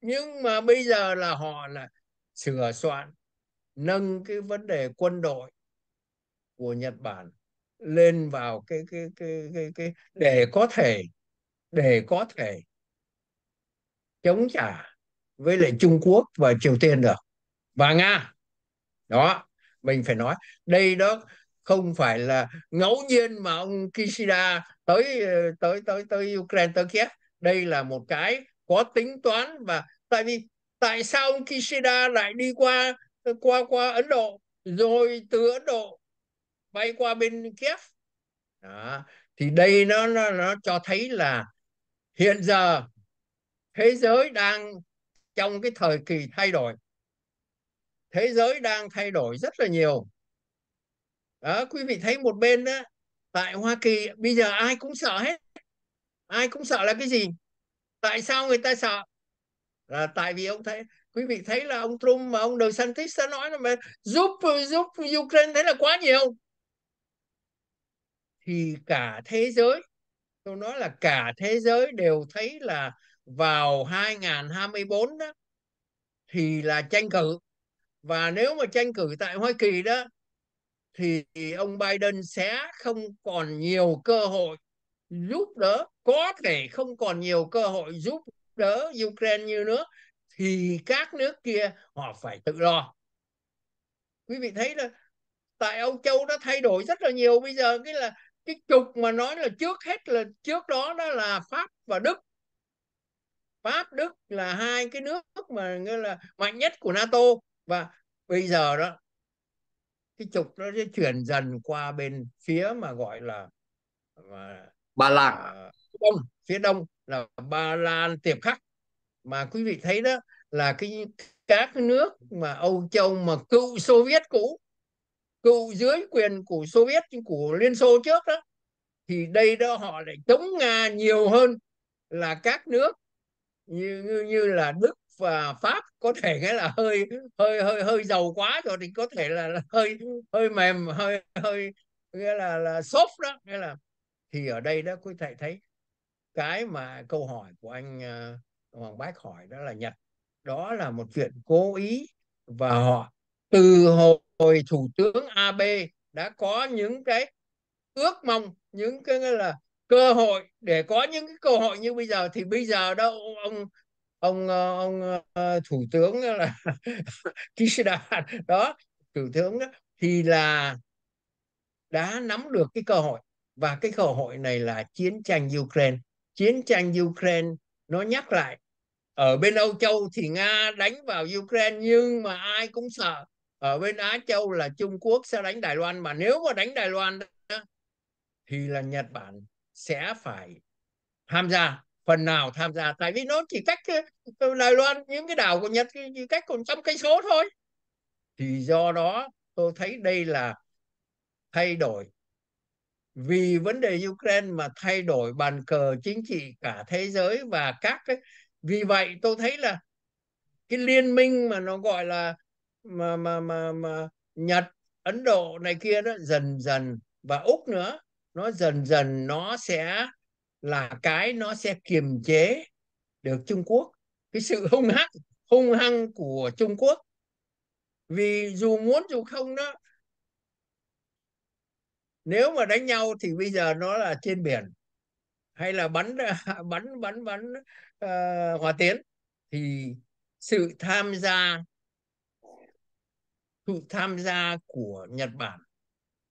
Speaker 2: nhưng mà bây giờ là họ là sửa soạn nâng cái vấn đề quân đội của Nhật Bản lên vào cái cái cái cái, cái để có thể để có thể chống trả với lại Trung Quốc và Triều Tiên được và Nga đó mình phải nói đây đó không phải là ngẫu nhiên mà ông Kishida tới ờ, tới tới tới Ukraine tới Kiev đây là một cái có tính toán và tại vì tại sao ông Kishida lại đi qua ờ, qua qua Ấn Độ rồi từ Ấn Độ bay qua bên Kiev đó. thì đây nó, nó nó cho thấy là hiện giờ thế giới đang trong cái thời kỳ thay đổi thế giới đang thay đổi rất là nhiều đó, quý vị thấy một bên đó tại Hoa Kỳ bây giờ ai cũng sợ hết ai cũng sợ là cái gì tại sao người ta sợ là tại vì ông thấy quý vị thấy là ông Trump mà ông đầu DeSantis sẽ nói là mà giúp giúp Ukraine thế là quá nhiều thì cả thế giới tôi nói là cả thế giới đều thấy là vào 2024 đó thì là tranh cử và nếu mà tranh cử tại Hoa Kỳ đó thì ông Biden sẽ không còn nhiều cơ hội giúp đỡ có thể không còn nhiều cơ hội giúp đỡ Ukraine như nữa thì các nước kia họ phải tự lo quý vị thấy là tại Âu Châu đã thay đổi rất là nhiều bây giờ cái là cái trục mà nói là trước hết là trước đó đó là Pháp và Đức Pháp Đức là hai cái nước mà như là mạnh nhất của NATO và bây giờ đó cái trục nó sẽ chuyển dần qua bên phía mà gọi là mà, Ba Lan à, đông phía đông là Ba Lan Tiệp Khắc mà quý vị thấy đó là cái các nước mà Âu Châu mà cựu Xô Viết cũ cựu dưới quyền của Xô Viết của Liên Xô trước đó thì đây đó họ lại chống Nga nhiều hơn là các nước như như, như là Đức và pháp có thể cái là hơi hơi hơi hơi giàu quá rồi thì có thể là, hơi hơi mềm hơi hơi nghĩa là là soft đó nghĩa là thì ở đây đó quý thầy thấy cái mà câu hỏi của anh à, Hoàng Bách hỏi đó là Nhật đó là một chuyện cố ý và họ từ hồi thủ tướng AB đã có những cái ước mong những cái là cơ hội để có những cái cơ hội như bây giờ thì bây giờ đâu ông ông ờ, ông ờ, thủ tướng là Kishida đó thủ tướng đó, thì là đã nắm được cái cơ hội và cái cơ hội này là chiến tranh Ukraine chiến tranh Ukraine nó nhắc lại ở bên Âu Châu thì Nga đánh vào Ukraine nhưng mà ai cũng sợ ở bên Á Châu là Trung Quốc sẽ đánh Đài Loan mà nếu mà đánh Đài Loan thì là Nhật Bản sẽ phải tham gia phần nào tham gia tại vì nó chỉ cách ờ, Đài Loan những cái đảo của Nhật chỉ cách còn trăm cây số thôi thì do đó tôi thấy đây là thay đổi vì vấn đề Ukraine mà thay đổi bàn cờ chính trị cả thế giới và các cái vì vậy tôi thấy là cái liên minh mà nó gọi là mà mà mà mà Nhật Ấn Độ này kia đó dần dần và Úc nữa nó dần dần nó sẽ là cái nó sẽ kiềm chế được Trung Quốc cái sự hung hăng hung hăng của Trung Quốc vì dù muốn dù không đó nếu mà đánh nhau thì bây giờ nó là trên biển hay là bắn bắn bắn bắn uh, hỏa tiến thì sự tham gia sự tham gia của Nhật Bản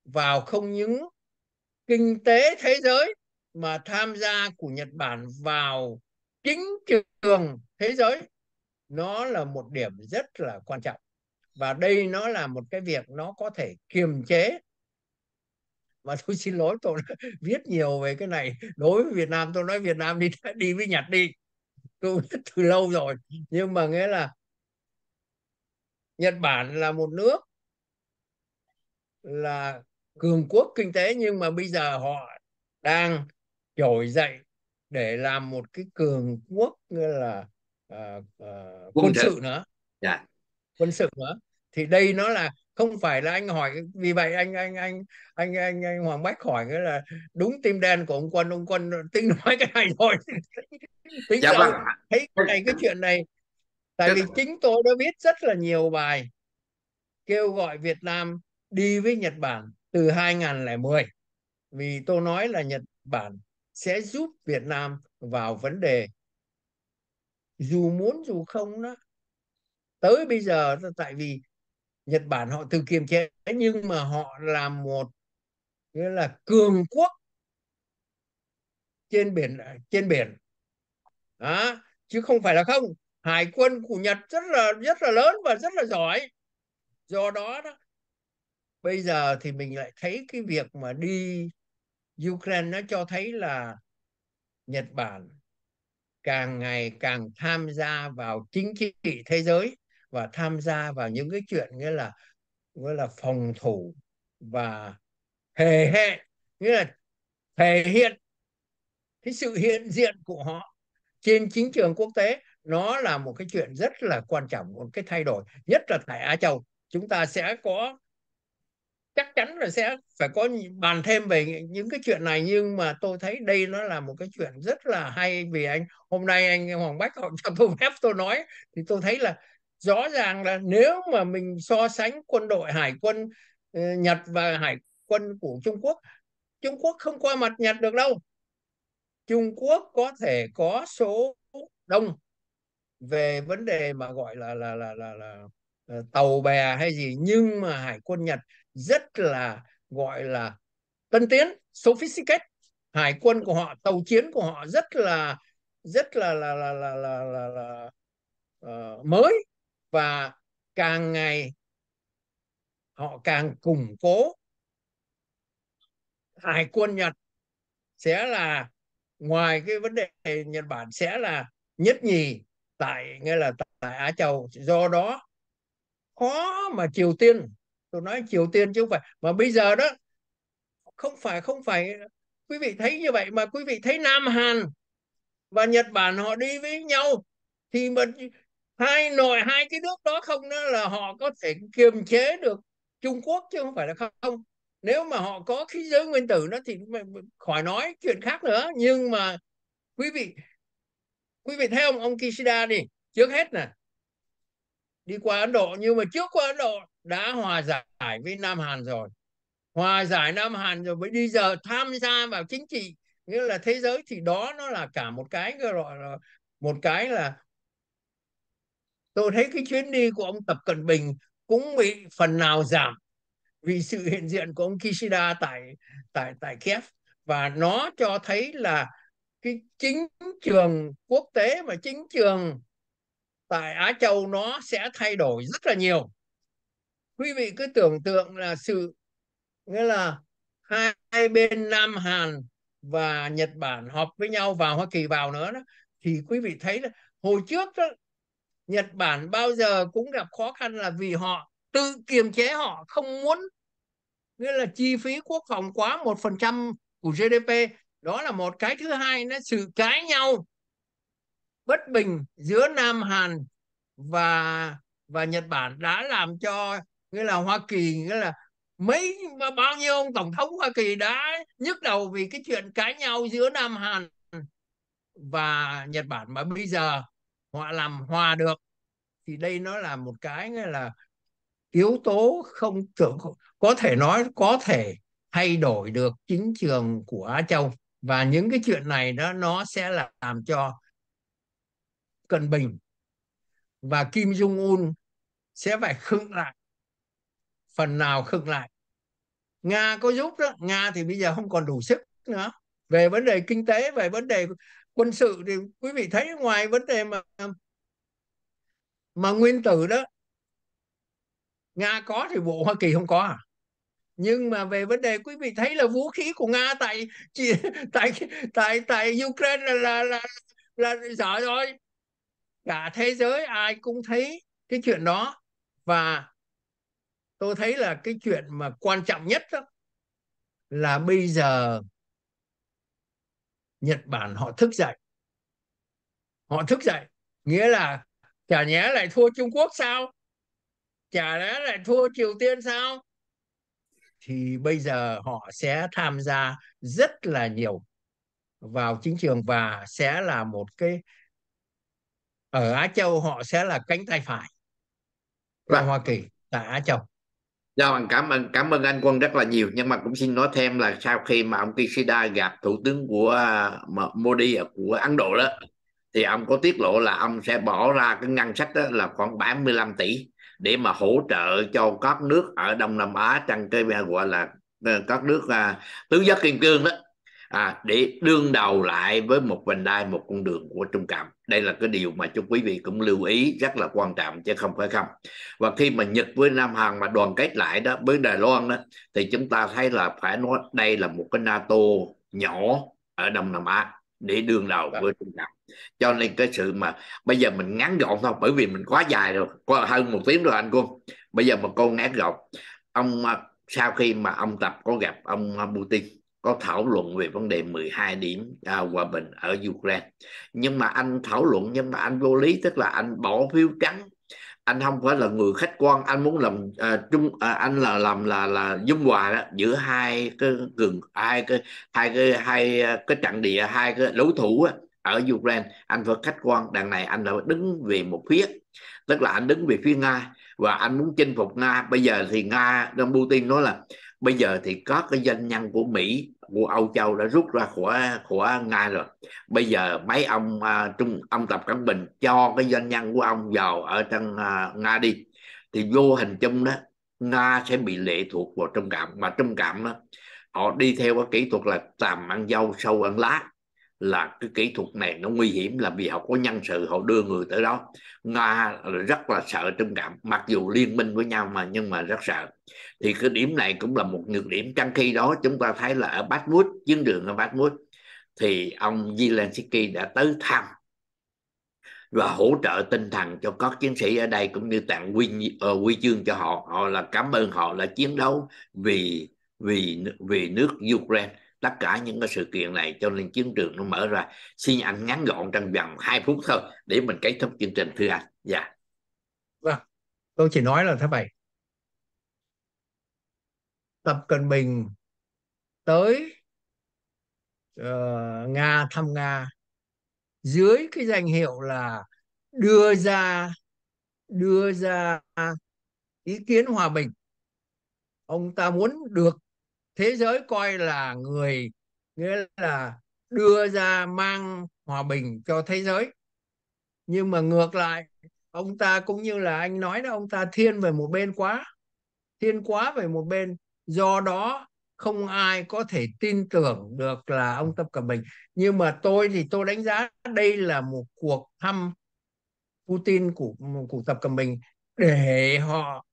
Speaker 2: vào không những kinh tế thế giới mà tham gia của Nhật Bản vào chính trường thế giới nó là một điểm rất là quan trọng và đây nó là một cái việc nó có thể kiềm chế và tôi xin lỗi tôi viết nhiều về cái này đối với Việt Nam tôi nói Việt Nam đi đi với Nhật đi tôi biết từ lâu rồi nhưng mà nghĩa là Nhật Bản là một nước là cường quốc kinh tế nhưng mà bây giờ họ đang trỗi dậy để làm một cái cường quốc như là uh, uh, quân sự nữa yeah. Dạ. quân sự nữa thì đây nó là không phải là anh hỏi vì vậy anh anh anh anh anh, anh Hoàng Bách hỏi cái là đúng tim đen của ông quân ông quân tính nói cái này rồi tính dạ, vâng. thấy cái này cái chuyện này tại dạ vì vâng. chính tôi đã viết rất là nhiều bài kêu gọi Việt Nam đi với Nhật Bản từ 2010 vì tôi nói là Nhật Bản sẽ giúp Việt Nam vào vấn đề dù muốn dù không đó tới bây giờ tại vì Nhật Bản họ tự kiềm chế nhưng mà họ là một nghĩa là cường quốc trên biển trên biển đó. chứ không phải là không hải quân của Nhật rất là rất là lớn và rất là giỏi do đó đó bây giờ thì mình lại thấy cái việc mà đi Ukraine nó cho thấy là Nhật Bản càng ngày càng tham gia vào chính trị thế giới và tham gia vào những cái chuyện nghĩa là nghĩa là phòng thủ và hề hệ nghĩa là thể hiện cái sự hiện diện của họ trên chính trường quốc tế nó là một cái chuyện rất là quan trọng một cái thay đổi nhất là tại Á Châu chúng ta sẽ có chắc chắn là sẽ phải có bàn thêm về những cái chuyện này nhưng mà tôi thấy đây nó là một cái chuyện rất là hay vì anh hôm nay anh Hoàng Bách họ cho tôi phép tôi nói thì tôi thấy là rõ ràng là nếu mà mình so sánh quân đội hải quân ờ, Nhật và hải quân của Trung Quốc Trung Quốc không qua mặt Nhật được đâu Trung Quốc có thể có số đông về vấn đề mà gọi là là là là, là ờ, tàu bè hay gì nhưng mà hải quân Nhật rất là gọi là tân tiến sophisticated hải quân của họ tàu chiến của họ rất là rất là là là là là, là, là uh, mới và càng ngày họ càng củng cố hải quân Nhật sẽ là ngoài cái vấn đề Nhật Bản sẽ là nhất nhì tại nghĩa là tại Á Châu do đó khó mà Triều Tiên tôi nói triều tiên chứ không phải mà bây giờ đó không phải không phải quý vị thấy như vậy mà quý vị thấy nam hàn và nhật bản họ đi với nhau thì mà hai nội hai cái nước đó không đó là họ có thể kiềm chế được trung quốc chứ không phải là không nếu mà họ có khí giới nguyên tử nó thì khỏi nói chuyện khác nữa nhưng mà quý vị quý vị thấy ông ông Kishida đi trước hết nè đi qua Ấn Độ nhưng mà trước qua Ấn Độ đã hòa giải với Nam Hàn rồi hòa giải Nam Hàn rồi mới đi giờ tham gia vào chính trị nghĩa là thế giới thì đó nó là cả một cái gọi là một cái là tôi thấy cái chuyến đi của ông Tập Cận Bình cũng bị phần nào giảm vì sự hiện diện của ông Kishida tại tại tại Kiev và nó cho thấy là cái chính trường quốc tế và chính trường tại Á Châu nó sẽ thay đổi rất là nhiều quý vị cứ tưởng tượng là sự nghĩa là hai bên Nam Hàn và Nhật Bản họp với nhau vào Hoa Kỳ vào nữa đó, thì quý vị thấy là hồi trước đó, Nhật Bản bao giờ cũng gặp khó khăn là vì họ tự kiềm chế họ không muốn nghĩa là chi phí quốc phòng quá một phần trăm của GDP đó là một cái thứ hai nó sự cãi nhau bất bình giữa Nam Hàn và và Nhật Bản đã làm cho nghĩa là hoa kỳ nghĩa là mấy bao nhiêu ông tổng thống hoa kỳ đã nhức đầu vì cái chuyện cãi nhau giữa nam hàn và nhật bản mà bây giờ họ làm hòa được thì đây nó là một cái nghĩa là yếu tố không tưởng có thể nói có thể thay đổi được chính trường của Á Châu và những cái chuyện này đó nó sẽ là làm cho Cần Bình và Kim Jong Un sẽ phải khựng lại phần nào khựng lại nga có giúp đó nga thì bây giờ không còn đủ sức nữa về vấn đề kinh tế về vấn đề quân sự thì quý vị thấy ngoài vấn đề mà mà nguyên tử đó nga có thì bộ hoa kỳ không có à nhưng mà về vấn đề quý vị thấy là vũ khí của nga tại tại tại tại ukraine là là là, là dở rồi cả thế giới ai cũng thấy cái chuyện đó và tôi thấy là cái chuyện mà quan trọng nhất đó là bây giờ Nhật Bản họ thức dậy họ thức dậy nghĩa là chả nhẽ lại thua Trung Quốc sao chả nhẽ lại thua Triều Tiên sao thì bây giờ họ sẽ tham gia rất là nhiều vào chính trường và sẽ là một cái ở Á Châu họ sẽ là cánh tay phải của vâng. Hoa Kỳ tại Á Châu
Speaker 1: Dạ bằng cảm ơn cảm ơn anh Quân rất là nhiều nhưng mà cũng xin nói thêm là sau khi mà ông Kishida gặp thủ tướng của uh, Modi ở của Ấn Độ đó thì ông có tiết lộ là ông sẽ bỏ ra cái ngân sách đó là khoảng 75 tỷ để mà hỗ trợ cho các nước ở Đông Nam Á trong cái à, gọi là ờ, các nước uh, tứ giác kim cương đó à, để đương đầu lại với một vành đai một con đường của trung cảm đây là cái điều mà chúng quý vị cũng lưu ý rất là quan trọng chứ không phải không và khi mà nhật với nam hàn mà đoàn kết lại đó với đài loan đó thì chúng ta thấy là phải nói đây là một cái nato nhỏ ở đông nam á để đương đầu dạ. với trung cảm cho nên cái sự mà bây giờ mình ngắn gọn thôi bởi vì mình quá dài rồi qua hơn một tiếng rồi anh quân bây giờ mà cô ngắn gọn ông à, sau khi mà ông tập có gặp ông à, Putin có thảo luận về vấn đề 12 điểm à, hòa bình ở Ukraine nhưng mà anh thảo luận nhưng mà anh vô lý tức là anh bỏ phiếu trắng anh không phải là người khách quan anh muốn làm à, chung à, anh là làm là là dung hòa đó giữa hai cái cường hai cái hai cái hai à, cái trận địa hai cái đối thủ á, ở Ukraine anh phải khách quan đằng này anh đã đứng về một phía tức là anh đứng về phía Nga và anh muốn chinh phục Nga bây giờ thì Nga Đông Putin nói là bây giờ thì có cái doanh nhân của Mỹ của Âu Châu đã rút ra của của Nga rồi bây giờ mấy ông à, trung ông Tập Cận Bình cho cái doanh nhân của ông vào ở trong à, Nga đi thì vô hình chung đó Nga sẽ bị lệ thuộc vào Trung Cảm mà Trung Cảm đó họ đi theo cái kỹ thuật là tàm ăn dâu sâu ăn lá là cái kỹ thuật này nó nguy hiểm là vì họ có nhân sự họ đưa người tới đó nga rất là sợ trung cảm mặc dù liên minh với nhau mà nhưng mà rất sợ thì cái điểm này cũng là một nhược điểm trong khi đó chúng ta thấy là ở Bakhmut chiến đường ở Bakhmut thì ông Zelensky đã tới thăm và hỗ trợ tinh thần cho các chiến sĩ ở đây cũng như tặng quy uh, quy ờ, chương cho họ họ là cảm ơn họ là chiến đấu vì vì vì nước Ukraine tất cả những cái sự kiện này cho nên chiến trường nó mở ra xin anh ngắn gọn trong vòng 2 phút thôi để mình kết thúc chương trình thưa anh dạ
Speaker 2: vâng tôi chỉ nói là thế này tập cận bình tới uh, nga thăm nga dưới cái danh hiệu là đưa ra đưa ra ý kiến hòa bình ông ta muốn được thế giới coi là người nghĩa là đưa ra mang hòa bình cho thế giới nhưng mà ngược lại ông ta cũng như là anh nói đó ông ta thiên về một bên quá thiên quá về một bên do đó không ai có thể tin tưởng được là ông tập cận bình nhưng mà tôi thì tôi đánh giá đây là một cuộc thăm putin của của tập cận bình để họ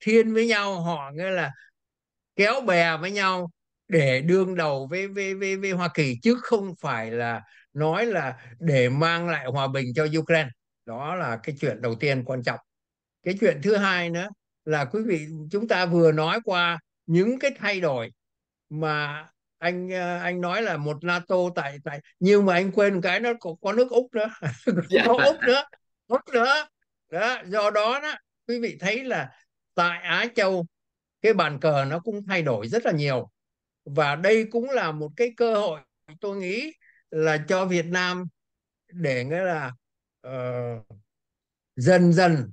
Speaker 2: thiên với nhau họ nghĩa là kéo bè với nhau để đương đầu với với với, với Hoa Kỳ chứ không phải là nói là để mang lại hòa bình cho Ukraine đó là cái chuyện đầu tiên quan trọng cái chuyện thứ hai nữa là quý vị chúng ta vừa nói qua những cái thay đổi mà anh ờ, anh nói là một NATO tại tại nhưng mà anh quên cái nó có, có nước Úc nữa dạ. có Úc nữa Úc nữa đó do đó đó quý vị thấy là tại Á Châu cái bàn cờ nó cũng thay đổi rất là nhiều và đây cũng là một cái cơ hội tôi nghĩ là cho Việt Nam để nghĩa là uh, dần dần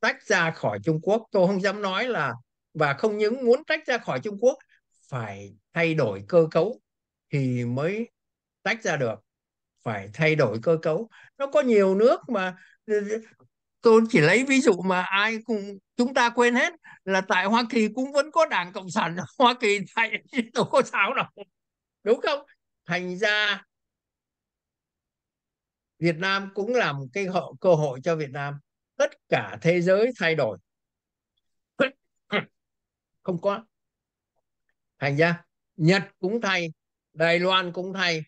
Speaker 2: tách ra khỏi Trung Quốc tôi không dám nói là và không những muốn tách ra khỏi Trung Quốc phải thay đổi cơ cấu thì mới tách ra được phải thay đổi cơ cấu nó có nhiều nước mà tôi chỉ lấy ví dụ mà ai cũng chúng ta quên hết là tại Hoa Kỳ cũng vẫn có đảng cộng sản Hoa Kỳ tại đâu có sao đâu đúng không thành ra Việt Nam cũng là một cái họ cơ hội cho Việt Nam tất cả thế giới thay đổi không có thành ra Nhật cũng thay Đài Loan cũng thay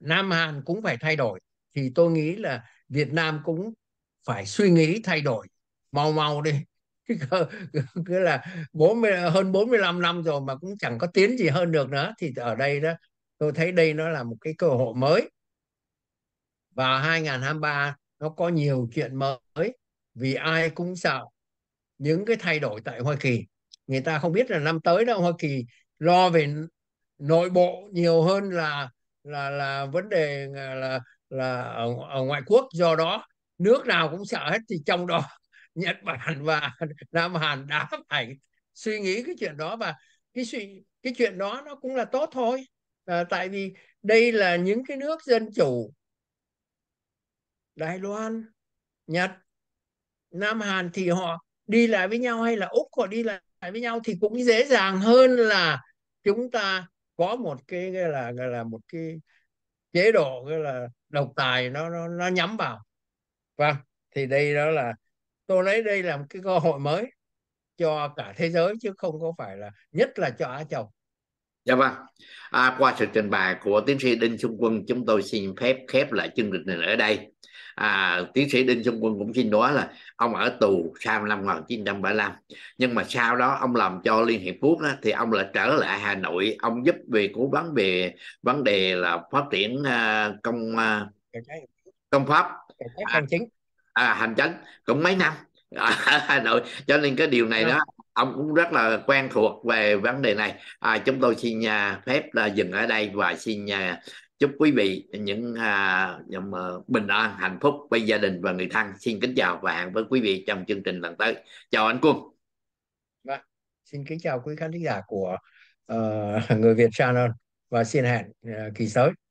Speaker 2: Nam Hàn cũng phải thay đổi thì tôi nghĩ là Việt Nam cũng phải suy nghĩ thay đổi mau mau đi cứ, cứ là 40 hơn 45 năm rồi mà cũng chẳng có tiến gì hơn được nữa thì ở đây đó tôi thấy đây nó là một cái cơ hội mới và 2023 nó có nhiều chuyện mới vì ai cũng sợ những cái thay đổi tại Hoa Kỳ người ta không biết là năm tới đâu Hoa Kỳ lo về nội bộ nhiều hơn là là là vấn đề là là ở, ở ngoại quốc do đó nước nào cũng sợ hết thì trong đó Nhật Bản và Nam Hàn đã phải suy nghĩ cái chuyện đó và cái suy cái chuyện đó nó cũng là tốt thôi à, tại vì đây là những cái nước dân chủ Đài Loan Nhật Nam Hàn thì họ đi lại với nhau hay là Úc họ đi lại với nhau thì cũng dễ dàng hơn là chúng ta có một cái, cái là gọi là một cái chế độ cái là độc tài nó nó, nó nhắm vào vâng thì đây đó là tôi lấy đây làm cái cơ hội mới cho cả thế giới chứ không có phải là nhất là cho Á Châu.
Speaker 1: Dạ vâng. À, qua sự trình bày của tiến sĩ Đinh Xuân Quân, chúng tôi xin phép khép lại chương trình này ở đây. À, tiến sĩ Đinh Xuân Quân cũng xin nói là ông ở tù sau năm 1975 nhưng mà sau đó ông làm cho Liên Hiệp Quốc đó, thì ông lại trở lại Hà Nội ông giúp về cố vấn về vấn đề là phát triển à, công à, công pháp cảnh sát à. hành chính à, hành chính cũng mấy năm ở à, Hà Nội cho nên cái điều này vâng. đó ông cũng rất là quen thuộc về vấn đề này à, chúng tôi xin nhà phép là dừng ở đây và xin nhà chúc quý vị những uh, bình an hạnh phúc với gia đình và người thân xin kính chào và hẹn với quý vị trong chương trình lần tới chào anh quân
Speaker 2: vâng. xin kính chào quý khán giả của uh, người Việt Channel và xin hẹn uh, kỳ tới